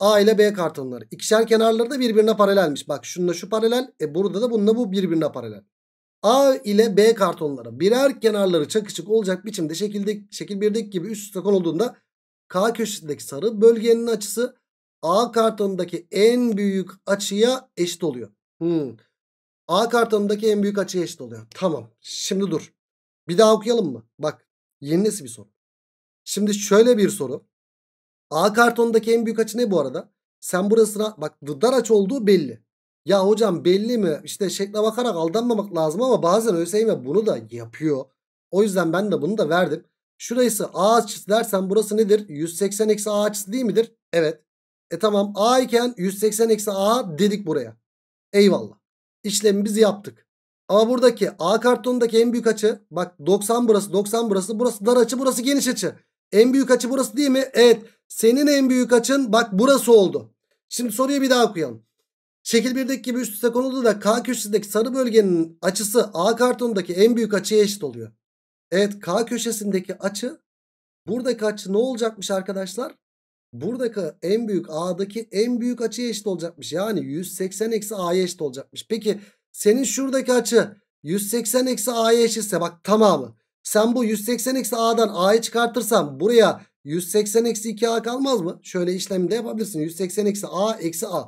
A ile B kartonları. İkişer kenarları da birbirine paralelmiş. Bak şununla şu paralel. E burada da bununla bu birbirine paralel. A ile B kartonları birer kenarları çakışık olacak biçimde şekilde, şekil 1'deki gibi üst üste konulduğunda K köşesindeki sarı bölgenin açısı A kartonundaki en büyük açıya eşit oluyor. Hmm. A kartonundaki en büyük açıya eşit oluyor. Tamam şimdi dur. Bir daha okuyalım mı? Bak yeni nesi bir soru. Şimdi şöyle bir soru. A kartondaki en büyük açı ne bu arada? Sen burasına bak dar aç olduğu belli. Ya hocam belli mi? İşte şekle bakarak aldanmamak lazım ama bazen ÖSYM bunu da yapıyor. O yüzden ben de bunu da verdim. Şurası A açısı dersen burası nedir? 180 eksi A açısı değil midir? Evet. E tamam A iken 180 eksi A dedik buraya. Eyvallah. İşlemimizi yaptık. Ama buradaki A kartonundaki en büyük açı bak 90 burası 90 burası burası dar açı burası geniş açı. En büyük açı burası değil mi? Evet. Senin en büyük açın bak burası oldu. Şimdi soruyu bir daha okuyalım. Şekil 1'deki gibi üst üste konuldu da K köşesindeki sarı bölgenin açısı A kartonundaki en büyük açıya eşit oluyor. Evet K köşesindeki açı buradaki açı ne olacakmış arkadaşlar? Buradaki en büyük A'daki en büyük açıya eşit olacakmış. Yani 180 eksi A'ya eşit olacakmış. Peki senin şuradaki açı 180 eksi A'ya eşitse bak tamamı. Sen bu 180 eksi a'dan a'yı çıkartırsan buraya 180 eksi 2 a kalmaz mı? Şöyle işlemi de yapabilirsin. 180 eksi a eksi a.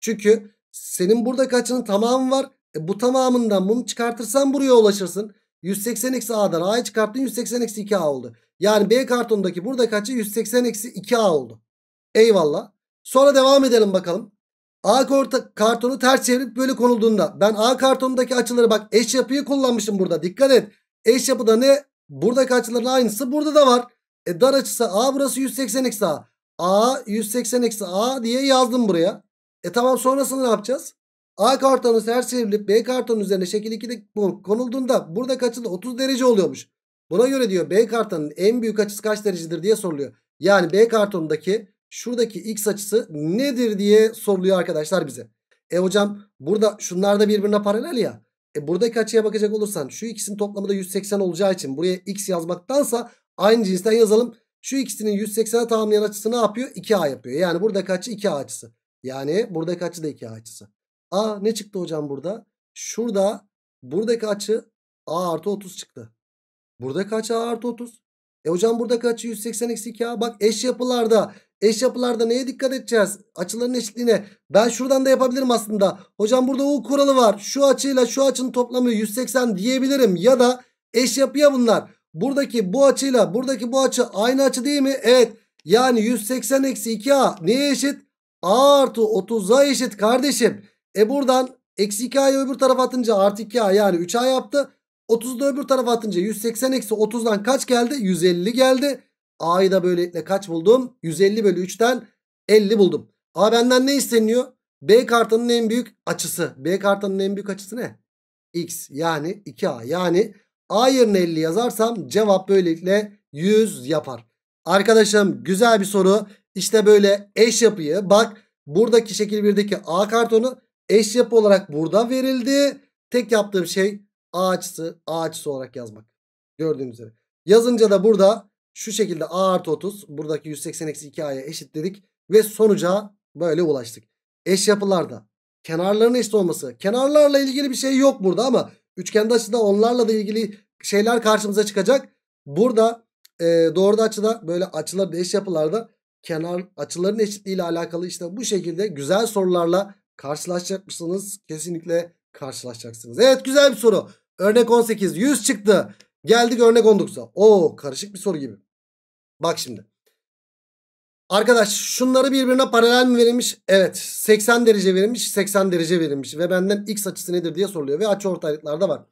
Çünkü senin burada kaçının tamamı var. E, bu tamamından bunu çıkartırsan buraya ulaşırsın. 180 eksi a'dan a'yı çıkarttın 180 eksi 2 a oldu. Yani b kartondaki burada kaçı 180 eksi 2 a oldu. Eyvallah. Sonra devam edelim bakalım. A kartonu ters çevirip böyle konulduğunda ben A kartonundaki açıları bak eş yapıyı kullanmışım burada dikkat et. Eş yapıda ne? burada açıların aynısı burada da var. E dar açısı A burası 180 eksi A. A 180 eksi A diye yazdım buraya. E tamam sonrasını ne yapacağız? A kartonu ters çevrilip B kartonun üzerine şekil 2'de konulduğunda burada açı 30 derece oluyormuş. Buna göre diyor B kartonun en büyük açısı kaç derecedir diye soruluyor. Yani B kartonundaki şuradaki x açısı nedir diye soruluyor arkadaşlar bize. E hocam burada şunlar da birbirine paralel ya. E buradaki açıya bakacak olursan şu ikisinin toplamı da 180 olacağı için buraya x yazmaktansa aynı cinsten yazalım. Şu ikisinin 180'e tamamlayan açısı ne yapıyor? 2a yapıyor. Yani buradaki açı 2a açısı. Yani buradaki açı da 2a açısı. A ne çıktı hocam burada? Şurada buradaki açı a artı 30 çıktı. Buradaki açı a artı 30. E hocam buradaki açı 180 eksi 2a. Bak eş yapılarda Eş yapılarda neye dikkat edeceğiz? Açıların eşitliğine. Ben şuradan da yapabilirim aslında. Hocam burada U kuralı var. Şu açıyla şu açının toplamı 180 diyebilirim. Ya da eş yapıya bunlar. Buradaki bu açıyla buradaki bu açı aynı açı değil mi? Evet. Yani 180 eksi 2A neye eşit? A artı 30'a eşit kardeşim. E buradan eksi 2A'yı öbür tarafa atınca artı 2A yani 3A yaptı. 30'u da öbür tarafa atınca 180 eksi 30'dan kaç geldi? 150 geldi. A'yı da böylelikle kaç buldum? 150 bölü 3'ten 50 buldum. A benden ne isteniyor? B kartının en büyük açısı. B kartının en büyük açısı ne? X yani 2A. Yani A yerine 50 yazarsam cevap böylelikle 100 yapar. Arkadaşım güzel bir soru. İşte böyle eş yapıyı bak buradaki şekil 1'deki A kartonu eş yapı olarak burada verildi. Tek yaptığım şey A açısı A açısı olarak yazmak. Gördüğünüz üzere. Yazınca da burada şu şekilde a artı 30 buradaki 180 eksi 2a'ya eşit dedik Ve sonuca böyle ulaştık. Eş yapılarda kenarlarının eşit olması. Kenarlarla ilgili bir şey yok burada ama üçgende açıda onlarla da ilgili şeyler karşımıza çıkacak. Burada e, doğruda açıda böyle açıların eş yapılarda kenar açıların eşitliği ile alakalı işte bu şekilde güzel sorularla karşılaşacak Kesinlikle karşılaşacaksınız. Evet güzel bir soru. Örnek 18 100 çıktı. Geldik örnek 19'a. Oo karışık bir soru gibi. Bak şimdi. Arkadaş şunları birbirine paralel mi verilmiş? Evet. 80 derece verilmiş, 80 derece verilmiş ve benden x açısı nedir diye soruluyor ve açı ortaylıklarda var.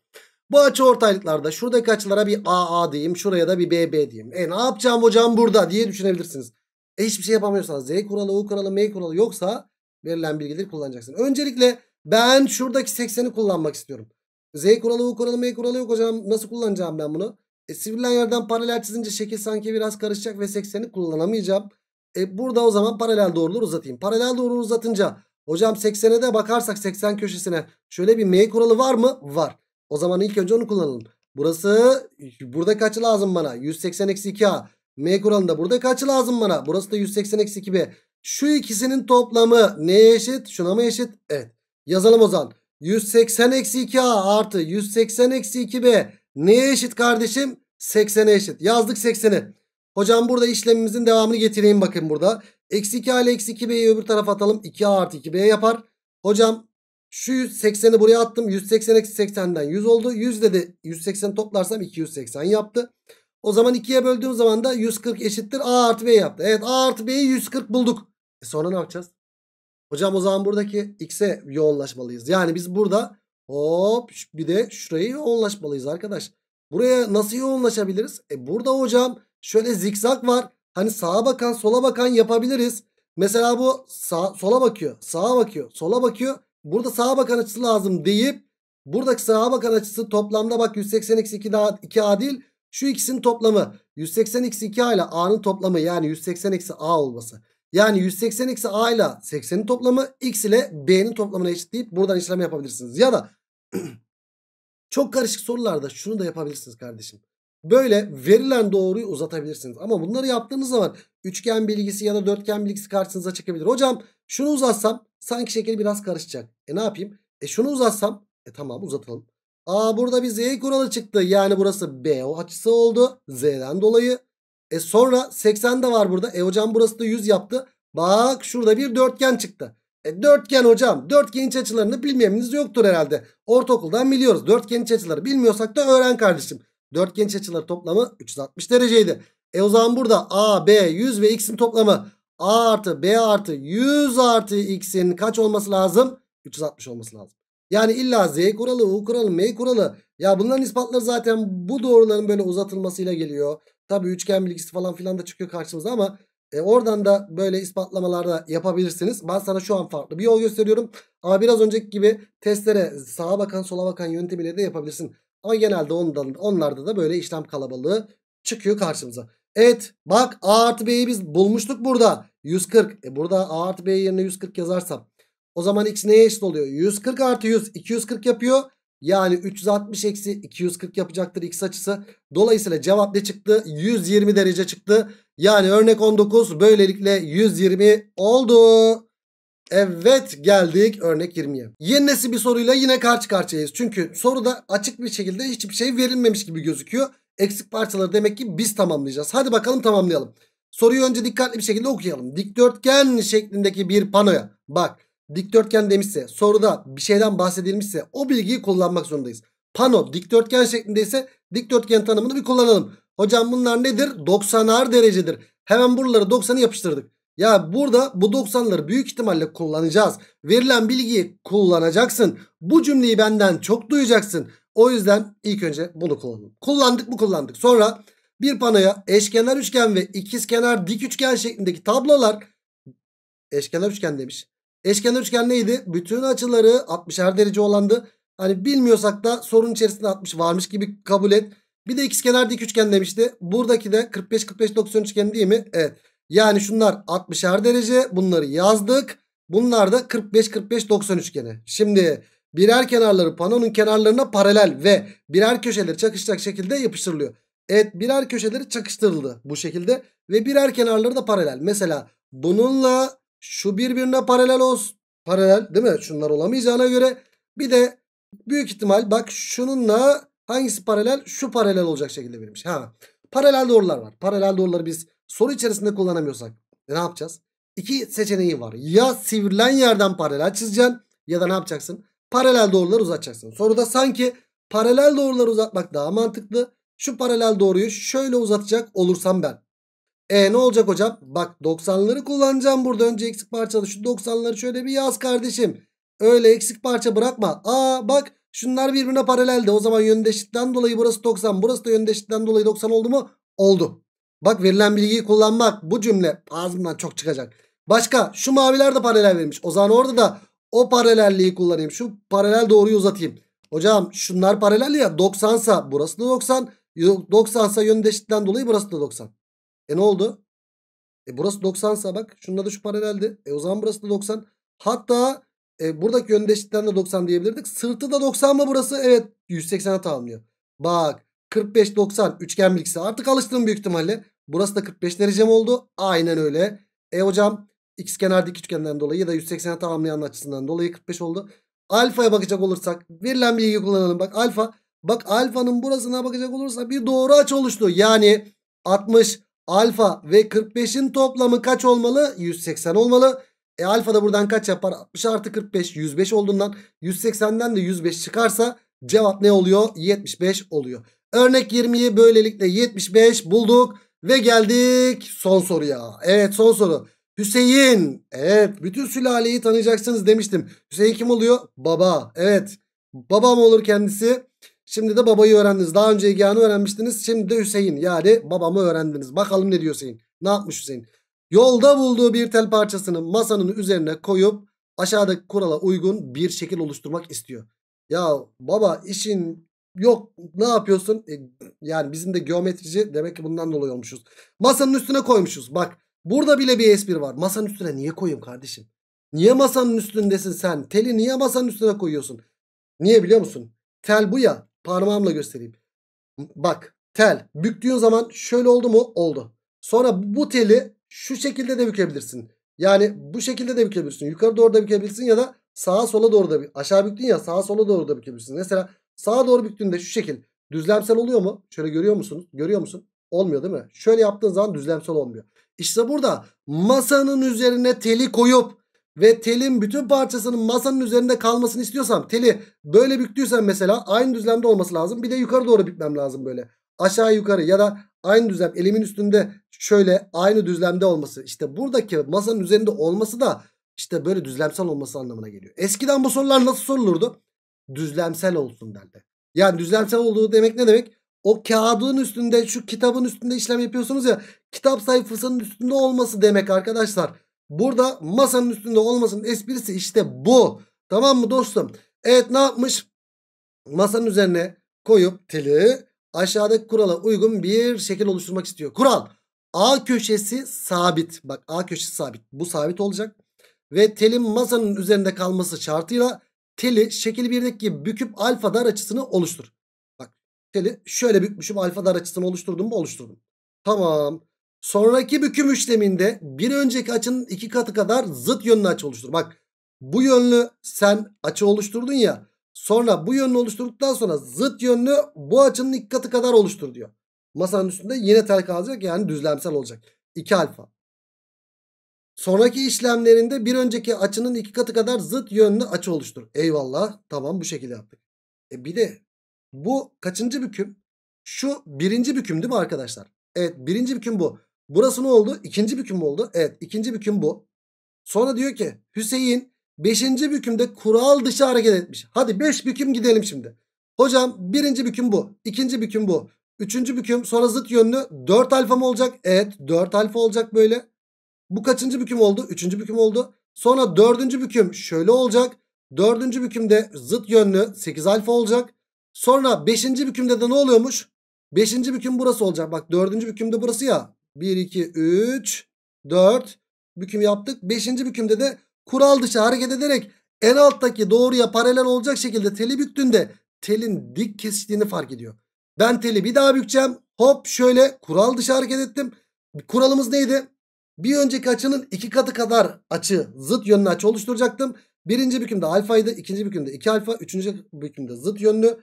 Bu açı ortaylıklarda şuradaki açılara bir AA diyeyim, şuraya da bir BB diyeyim. E ne yapacağım hocam burada diye düşünebilirsiniz. E hiçbir şey yapamıyorsanız Z kuralı, U kuralı, M kuralı yoksa verilen bilgileri kullanacaksın. Öncelikle ben şuradaki 80'i kullanmak istiyorum. Z kuralı, U kuralı, M kuralı yok hocam. Nasıl kullanacağım ben bunu? E, sivrilen yerden paralel çizince şekil sanki biraz karışacak ve 80'i kullanamayacağım. E, burada o zaman paralel doğruları uzatayım. Paralel doğruları uzatınca hocam 80'e de bakarsak 80 köşesine şöyle bir M kuralı var mı? Var. O zaman ilk önce onu kullanalım. Burası burada kaç lazım bana? 180-2A. M kuralında burada kaç lazım bana? Burası da 180-2B. Şu ikisinin toplamı neye eşit? Şuna mı eşit? Evet. Yazalım o zaman. 180 eksi 2a artı 180 eksi 2b neye eşit kardeşim? 80'e eşit. Yazdık 80'i. Hocam burada işlemimizin devamını getireyim bakın burada. Eksi 2a ile eksi 2b'yi öbür tarafa atalım. 2a artı 2b yapar. Hocam şu 180'i buraya attım. 180 eksi 80'den 100 oldu. 100 dedi 180 toplarsam 280 yaptı. O zaman 2'ye böldüğüm zaman da 140 eşittir. A artı B yaptı. Evet A artı B'yi 140 bulduk. E sonra ne yapacağız? Hocam o zaman buradaki x'e yoğunlaşmalıyız. Yani biz burada hop bir de şurayı yoğunlaşmalıyız arkadaş. Buraya nasıl yoğunlaşabiliriz? E burada hocam şöyle zikzak var. Hani sağa bakan sola bakan yapabiliriz. Mesela bu sağ, sola bakıyor, sağa bakıyor, sola bakıyor. Burada sağa bakan açısı lazım deyip buradaki sağa bakan açısı toplamda bak 180 eksi 2 daha 2a değil. Şu ikisinin toplamı 180 eksi 2a ile a'nın toplamı yani 180 eksi a olması. Yani 180 eksi a ile 80'in toplamı x ile b'nin toplamına eşitleyip buradan işlem yapabilirsiniz. Ya da çok karışık sorularda şunu da yapabilirsiniz kardeşim. Böyle verilen doğruyu uzatabilirsiniz. Ama bunları yaptığınız zaman üçgen bilgisi ya da dörtgen bilgisi karşınıza çıkabilir. Hocam şunu uzatsam sanki şekil biraz karışacak. E ne yapayım? E şunu uzatsam. E tamam uzatalım. Aa burada bir z kuralı çıktı. Yani burası BO açısı oldu. Z'den dolayı. E sonra 80 de var burada. E hocam burası da 100 yaptı. Bak şurada bir dörtgen çıktı. E dörtgen hocam. Dörtgen iç açılarını bilmeyeniniz yoktur herhalde. Ortaokuldan biliyoruz. Dörtgen iç açıları bilmiyorsak da öğren kardeşim. Dörtgen iç açıları toplamı 360 dereceydi. E o zaman burada A, B, 100 ve X'in toplamı A artı B artı 100 artı X'in kaç olması lazım? 360 olması lazım. Yani illa Z kuralı, U kuralı, M kuralı. Ya bunların ispatları zaten bu doğruların böyle uzatılmasıyla geliyor. Tabi üçgen bilgisi falan filan da çıkıyor karşımıza ama e, oradan da böyle ispatlamalarda yapabilirsiniz. Ben sana şu an farklı bir yol gösteriyorum. Ama biraz önceki gibi testlere sağa bakan sola bakan yöntemiyle de yapabilirsin. Ama genelde ondan, onlarda da böyle işlem kalabalığı çıkıyor karşımıza. Evet bak A artı B'yi biz bulmuştuk burada. 140. E burada A artı B yerine 140 yazarsam. O zaman X neye eşit oluyor? 140 artı 100. 240 yapıyor. Yani 360 eksi 240 yapacaktır x açısı. Dolayısıyla cevap ne çıktı? 120 derece çıktı. Yani örnek 19 böylelikle 120 oldu. Evet geldik örnek 20'ye. Yeni nesil bir soruyla yine karşı karşıyayız. Çünkü soruda açık bir şekilde hiçbir şey verilmemiş gibi gözüküyor. Eksik parçaları demek ki biz tamamlayacağız. Hadi bakalım tamamlayalım. Soruyu önce dikkatli bir şekilde okuyalım. Dikdörtgen şeklindeki bir panoya bak dikdörtgen demişse soruda bir şeyden bahsedilmişse o bilgiyi kullanmak zorundayız. Pano dikdörtgen şeklindeyse dikdörtgen tanımını bir kullanalım. Hocam bunlar nedir? 90'ar derecedir. Hemen buraları 90'ı yapıştırdık. Ya burada bu 90'ları büyük ihtimalle kullanacağız. Verilen bilgiyi kullanacaksın. Bu cümleyi benden çok duyacaksın. O yüzden ilk önce bunu kullanalım. Kullandık mı kullandık. Sonra bir panoya eşkenar üçgen ve ikizkenar dik üçgen şeklindeki tablolar eşkenar üçgen demiş. Eşkenar üçgen neydi? Bütün açıları 60'er derece olandı. Hani bilmiyorsak da sorun içerisinde 60 varmış gibi kabul et. Bir de ikizkenar dik üçgen demişti. Buradaki de 45 45 90 üçgeni değil mi? Evet. Yani şunlar 60'er derece. Bunları yazdık. Bunlar da 45 45 90 üçgeni. Şimdi birer kenarları panonun kenarlarına paralel ve birer köşeleri çakışacak şekilde yapıştırılıyor. Evet birer köşeleri çakıştırıldı bu şekilde ve birer kenarları da paralel. Mesela bununla şu birbirine paralel olsun. Paralel değil mi? Şunlar olamayacağına göre. Bir de büyük ihtimal bak şununla hangisi paralel? Şu paralel olacak şekilde verilmiş. Ha. Paralel doğrular var. Paralel doğruları biz soru içerisinde kullanamıyorsak e, ne yapacağız? İki seçeneği var. Ya sivrilen yerden paralel çizeceksin ya da ne yapacaksın? Paralel doğruları uzatacaksın. Soruda sanki paralel doğruları uzatmak daha mantıklı. Şu paralel doğruyu şöyle uzatacak olursam ben. E ne olacak hocam? Bak 90'ları kullanacağım burada. Önce eksik parçalı şu 90'ları şöyle bir yaz kardeşim. Öyle eksik parça bırakma. Aa bak şunlar birbirine paralelde. O zaman yöndeşlikten dolayı burası 90. Burası da yöndeşlikten dolayı 90 oldu mu? Oldu. Bak verilen bilgiyi kullanmak bu cümle ağzımdan çok çıkacak. Başka şu maviler de paralel vermiş. O zaman orada da o paralelliği kullanayım. Şu paralel doğruyu uzatayım. Hocam şunlar paralel ya 90 burası da 90. 90 sa yöndeşlikten dolayı burası da 90. E ne oldu? E burası 90 sa bak. Şunda da şu paraleldi. E o zaman burası da 90. Hatta e, buradaki yöndeşlikten de 90 diyebilirdik. Sırtı da 90 mı burası? Evet 180'e tamamlıyor. Bak 45-90 üçgen bilgisi. Artık alıştım büyük ihtimalle. Burası da 45 derecem oldu. Aynen öyle. E hocam x kenar dik üçgenden dolayı ya da 180'e tamamlayan açısından dolayı 45 oldu. Alfa'ya bakacak olursak verilen bilgi kullanalım. Bak alfa bak alfanın burasına bakacak olursa bir doğru açı oluştu. Yani 60 alfa ve 45'in toplamı kaç olmalı? 180 olmalı. E alfa da buradan kaç yapar? 60 artı 45 105 olduğundan 180'den de 105 çıkarsa cevap ne oluyor? 75 oluyor. Örnek 20'yi böylelikle 75 bulduk ve geldik son soruya. Evet son soru. Hüseyin. Evet bütün sülaleyi tanıyacaksınız demiştim. Hüseyin kim oluyor? Baba. Evet. Babam olur kendisi. Şimdi de babayı öğrendiniz. Daha önce Egehan'ı öğrenmiştiniz. Şimdi de Hüseyin yani babamı öğrendiniz. Bakalım ne diyor Hüseyin. Ne yapmış Hüseyin? Yolda bulduğu bir tel parçasını masanın üzerine koyup aşağıdaki kurala uygun bir şekil oluşturmak istiyor. Ya baba işin yok ne yapıyorsun? E, yani bizim de geometrici demek ki bundan dolayı olmuşuz. Masanın üstüne koymuşuz. Bak burada bile bir espri var. Masanın üstüne niye koyayım kardeşim? Niye masanın üstündesin sen? Teli niye masanın üstüne koyuyorsun? Niye biliyor musun? Tel bu ya Parmağımla göstereyim. Bak tel büktüğün zaman şöyle oldu mu? Oldu. Sonra bu teli şu şekilde de bükebilirsin. Yani bu şekilde de bükebilirsin. Yukarı doğru da bükebilirsin ya da sağa sola doğru da aşağı büktün ya sağa sola doğru da bükebilirsin. Mesela sağa doğru büktüğünde şu şekil düzlemsel oluyor mu? Şöyle görüyor musun? Görüyor musun? Olmuyor değil mi? Şöyle yaptığın zaman düzlemsel olmuyor. İşte burada masanın üzerine teli koyup ve telin bütün parçasının masanın üzerinde kalmasını istiyorsam teli böyle büktüysem mesela aynı düzlemde olması lazım. Bir de yukarı doğru bükmem lazım böyle. Aşağı yukarı ya da aynı düzlem elimin üstünde şöyle aynı düzlemde olması. İşte buradaki masanın üzerinde olması da işte böyle düzlemsel olması anlamına geliyor. Eskiden bu sorular nasıl sorulurdu? Düzlemsel olsun derdi. Yani düzlemsel olduğu demek ne demek? O kağıdın üstünde şu kitabın üstünde işlem yapıyorsunuz ya kitap sayfasının üstünde olması demek arkadaşlar Burada masanın üstünde olmasının esprisi işte bu. Tamam mı dostum? Evet ne yapmış? Masanın üzerine koyup teli aşağıdaki kurala uygun bir şekil oluşturmak istiyor. Kural A köşesi sabit. Bak A köşesi sabit. Bu sabit olacak. Ve telin masanın üzerinde kalması şartıyla teli şekil 1'deki büküp alfa dar açısını oluştur. Bak teli şöyle bükmüşüm alfa dar açısını oluşturdum mu oluşturdum. Tamam. Sonraki büküm işleminde bir önceki açının iki katı kadar zıt yönlü açı oluşturur. Bak bu yönlü sen açı oluşturdun ya. Sonra bu yönlü oluşturduktan sonra zıt yönlü bu açının iki katı kadar oluştur diyor. Masanın üstünde yine tel kalacak yani düzlemsel olacak. 2 alfa. Sonraki işlemlerinde bir önceki açının iki katı kadar zıt yönlü açı oluştur. Eyvallah tamam bu şekilde yaptık. E bir de bu kaçıncı büküm? Şu birinci büküm değil mi arkadaşlar? Evet birinci büküm bu. Burası ne oldu? İkinci büküm mü oldu? Evet ikinci büküm bu. Sonra diyor ki Hüseyin 5. bükümde kural dışı hareket etmiş. Hadi 5 büküm gidelim şimdi. Hocam birinci büküm bu. ikinci büküm bu. Üçüncü büküm sonra zıt yönlü 4 alfa mı olacak? Evet 4 alfa olacak böyle. Bu kaçıncı büküm oldu? Üçüncü büküm oldu. Sonra dördüncü büküm şöyle olacak. Dördüncü bükümde zıt yönlü 8 alfa olacak. Sonra beşinci bükümde de ne oluyormuş? Beşinci büküm burası olacak. Bak dördüncü bükümde burası ya. 1, 2, 3, 4 büküm yaptık. 5. bükümde de kural dışı hareket ederek en alttaki doğruya paralel olacak şekilde teli büktüğünde telin dik kesiştiğini fark ediyor. Ben teli bir daha bükeceğim. Hop şöyle kural dışı hareket ettim. Kuralımız neydi? Bir önceki açının iki katı kadar açı zıt yönlü açı oluşturacaktım. Birinci bükümde alfaydı. ikinci bükümde iki alfa. Üçüncü bükümde zıt yönlü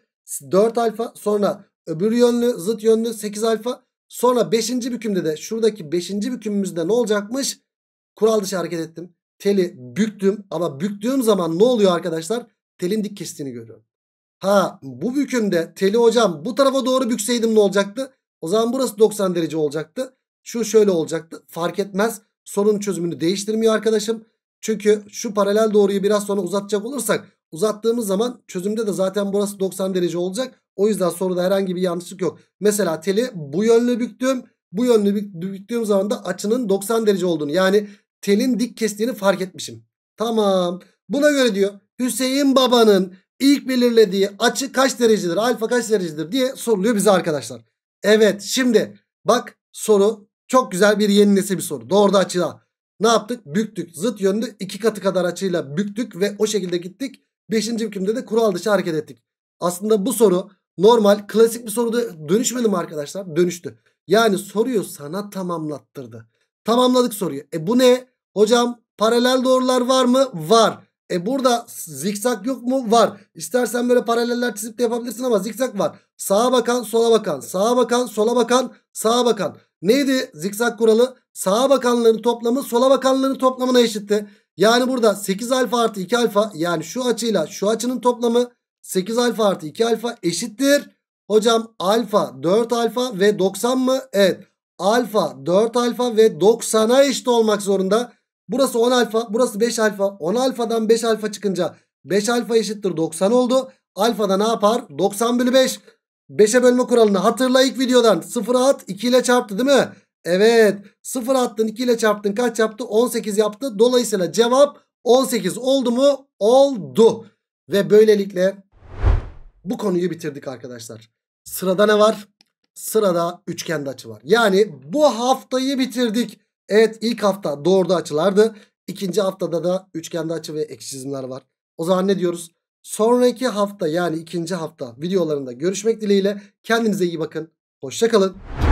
dört alfa. Sonra öbür yönlü zıt yönlü sekiz alfa. Sonra 5. bükümde de şuradaki 5. bükümümüzde ne olacakmış? Kural dışı hareket ettim. Teli büktüm ama büktüğüm zaman ne oluyor arkadaşlar? Telin dik kestiğini görüyorum. Ha bu bükümde teli hocam bu tarafa doğru bükseydim ne olacaktı? O zaman burası 90 derece olacaktı. Şu şöyle olacaktı. Fark etmez. Sorun çözümünü değiştirmiyor arkadaşım. Çünkü şu paralel doğruyu biraz sonra uzatacak olursak uzattığımız zaman çözümde de zaten burası 90 derece olacak. O yüzden soruda herhangi bir yanlışlık yok. Mesela teli bu yönlü büktüm. Bu yönlü büktüğüm zaman da açının 90 derece olduğunu yani telin dik kestiğini fark etmişim. Tamam. Buna göre diyor Hüseyin babanın ilk belirlediği açı kaç derecedir? Alfa kaç derecedir diye soruluyor bize arkadaşlar. Evet şimdi bak soru çok güzel bir yeni nesil bir soru. Doğru açıda ne yaptık? Büktük. Zıt yönlü iki katı kadar açıyla büktük ve o şekilde gittik. Beşinci hükümde de kural dışı hareket ettik. Aslında bu soru Normal klasik bir soruda dönüşmedi mi arkadaşlar? Dönüştü. Yani soruyor sana tamamlattırdı. Tamamladık soruyu. E bu ne? Hocam paralel doğrular var mı? Var. E burada zikzak yok mu? Var. İstersen böyle paraleller çizip de yapabilirsin ama zikzak var. Sağa bakan, sola bakan. Sağa bakan, sola bakan, sağa bakan. Neydi zikzak kuralı? Sağa bakanların toplamı sola bakanların toplamına eşitti. Yani burada 8 alfa artı 2 alfa yani şu açıyla şu açının toplamı 8 alfa artı 2 alfa eşittir. Hocam alfa 4 alfa ve 90 mı? Evet. Alfa 4 alfa ve 90'a eşit olmak zorunda. Burası 10 alfa burası 5 alfa. 10 alfadan 5 alfa çıkınca 5 alfa eşittir 90 oldu. Alfa da ne yapar? 90 bölü 5. 5'e bölme kuralını hatırla ilk videodan. 0'a at 2 ile çarptı değil mi? Evet 0 attın 2 ile çarptın kaç yaptı? 18 yaptı. Dolayısıyla cevap 18 oldu mu? Oldu. Ve böylelikle bu konuyu bitirdik arkadaşlar. Sırada ne var? Sırada üçgende açı var. Yani bu haftayı bitirdik. Evet ilk hafta doğru açılardı. İkinci haftada da üçgende açı ve ek çizimler var. O zaman ne diyoruz? Sonraki hafta yani ikinci hafta videolarında görüşmek dileğiyle. Kendinize iyi bakın. Hoşçakalın.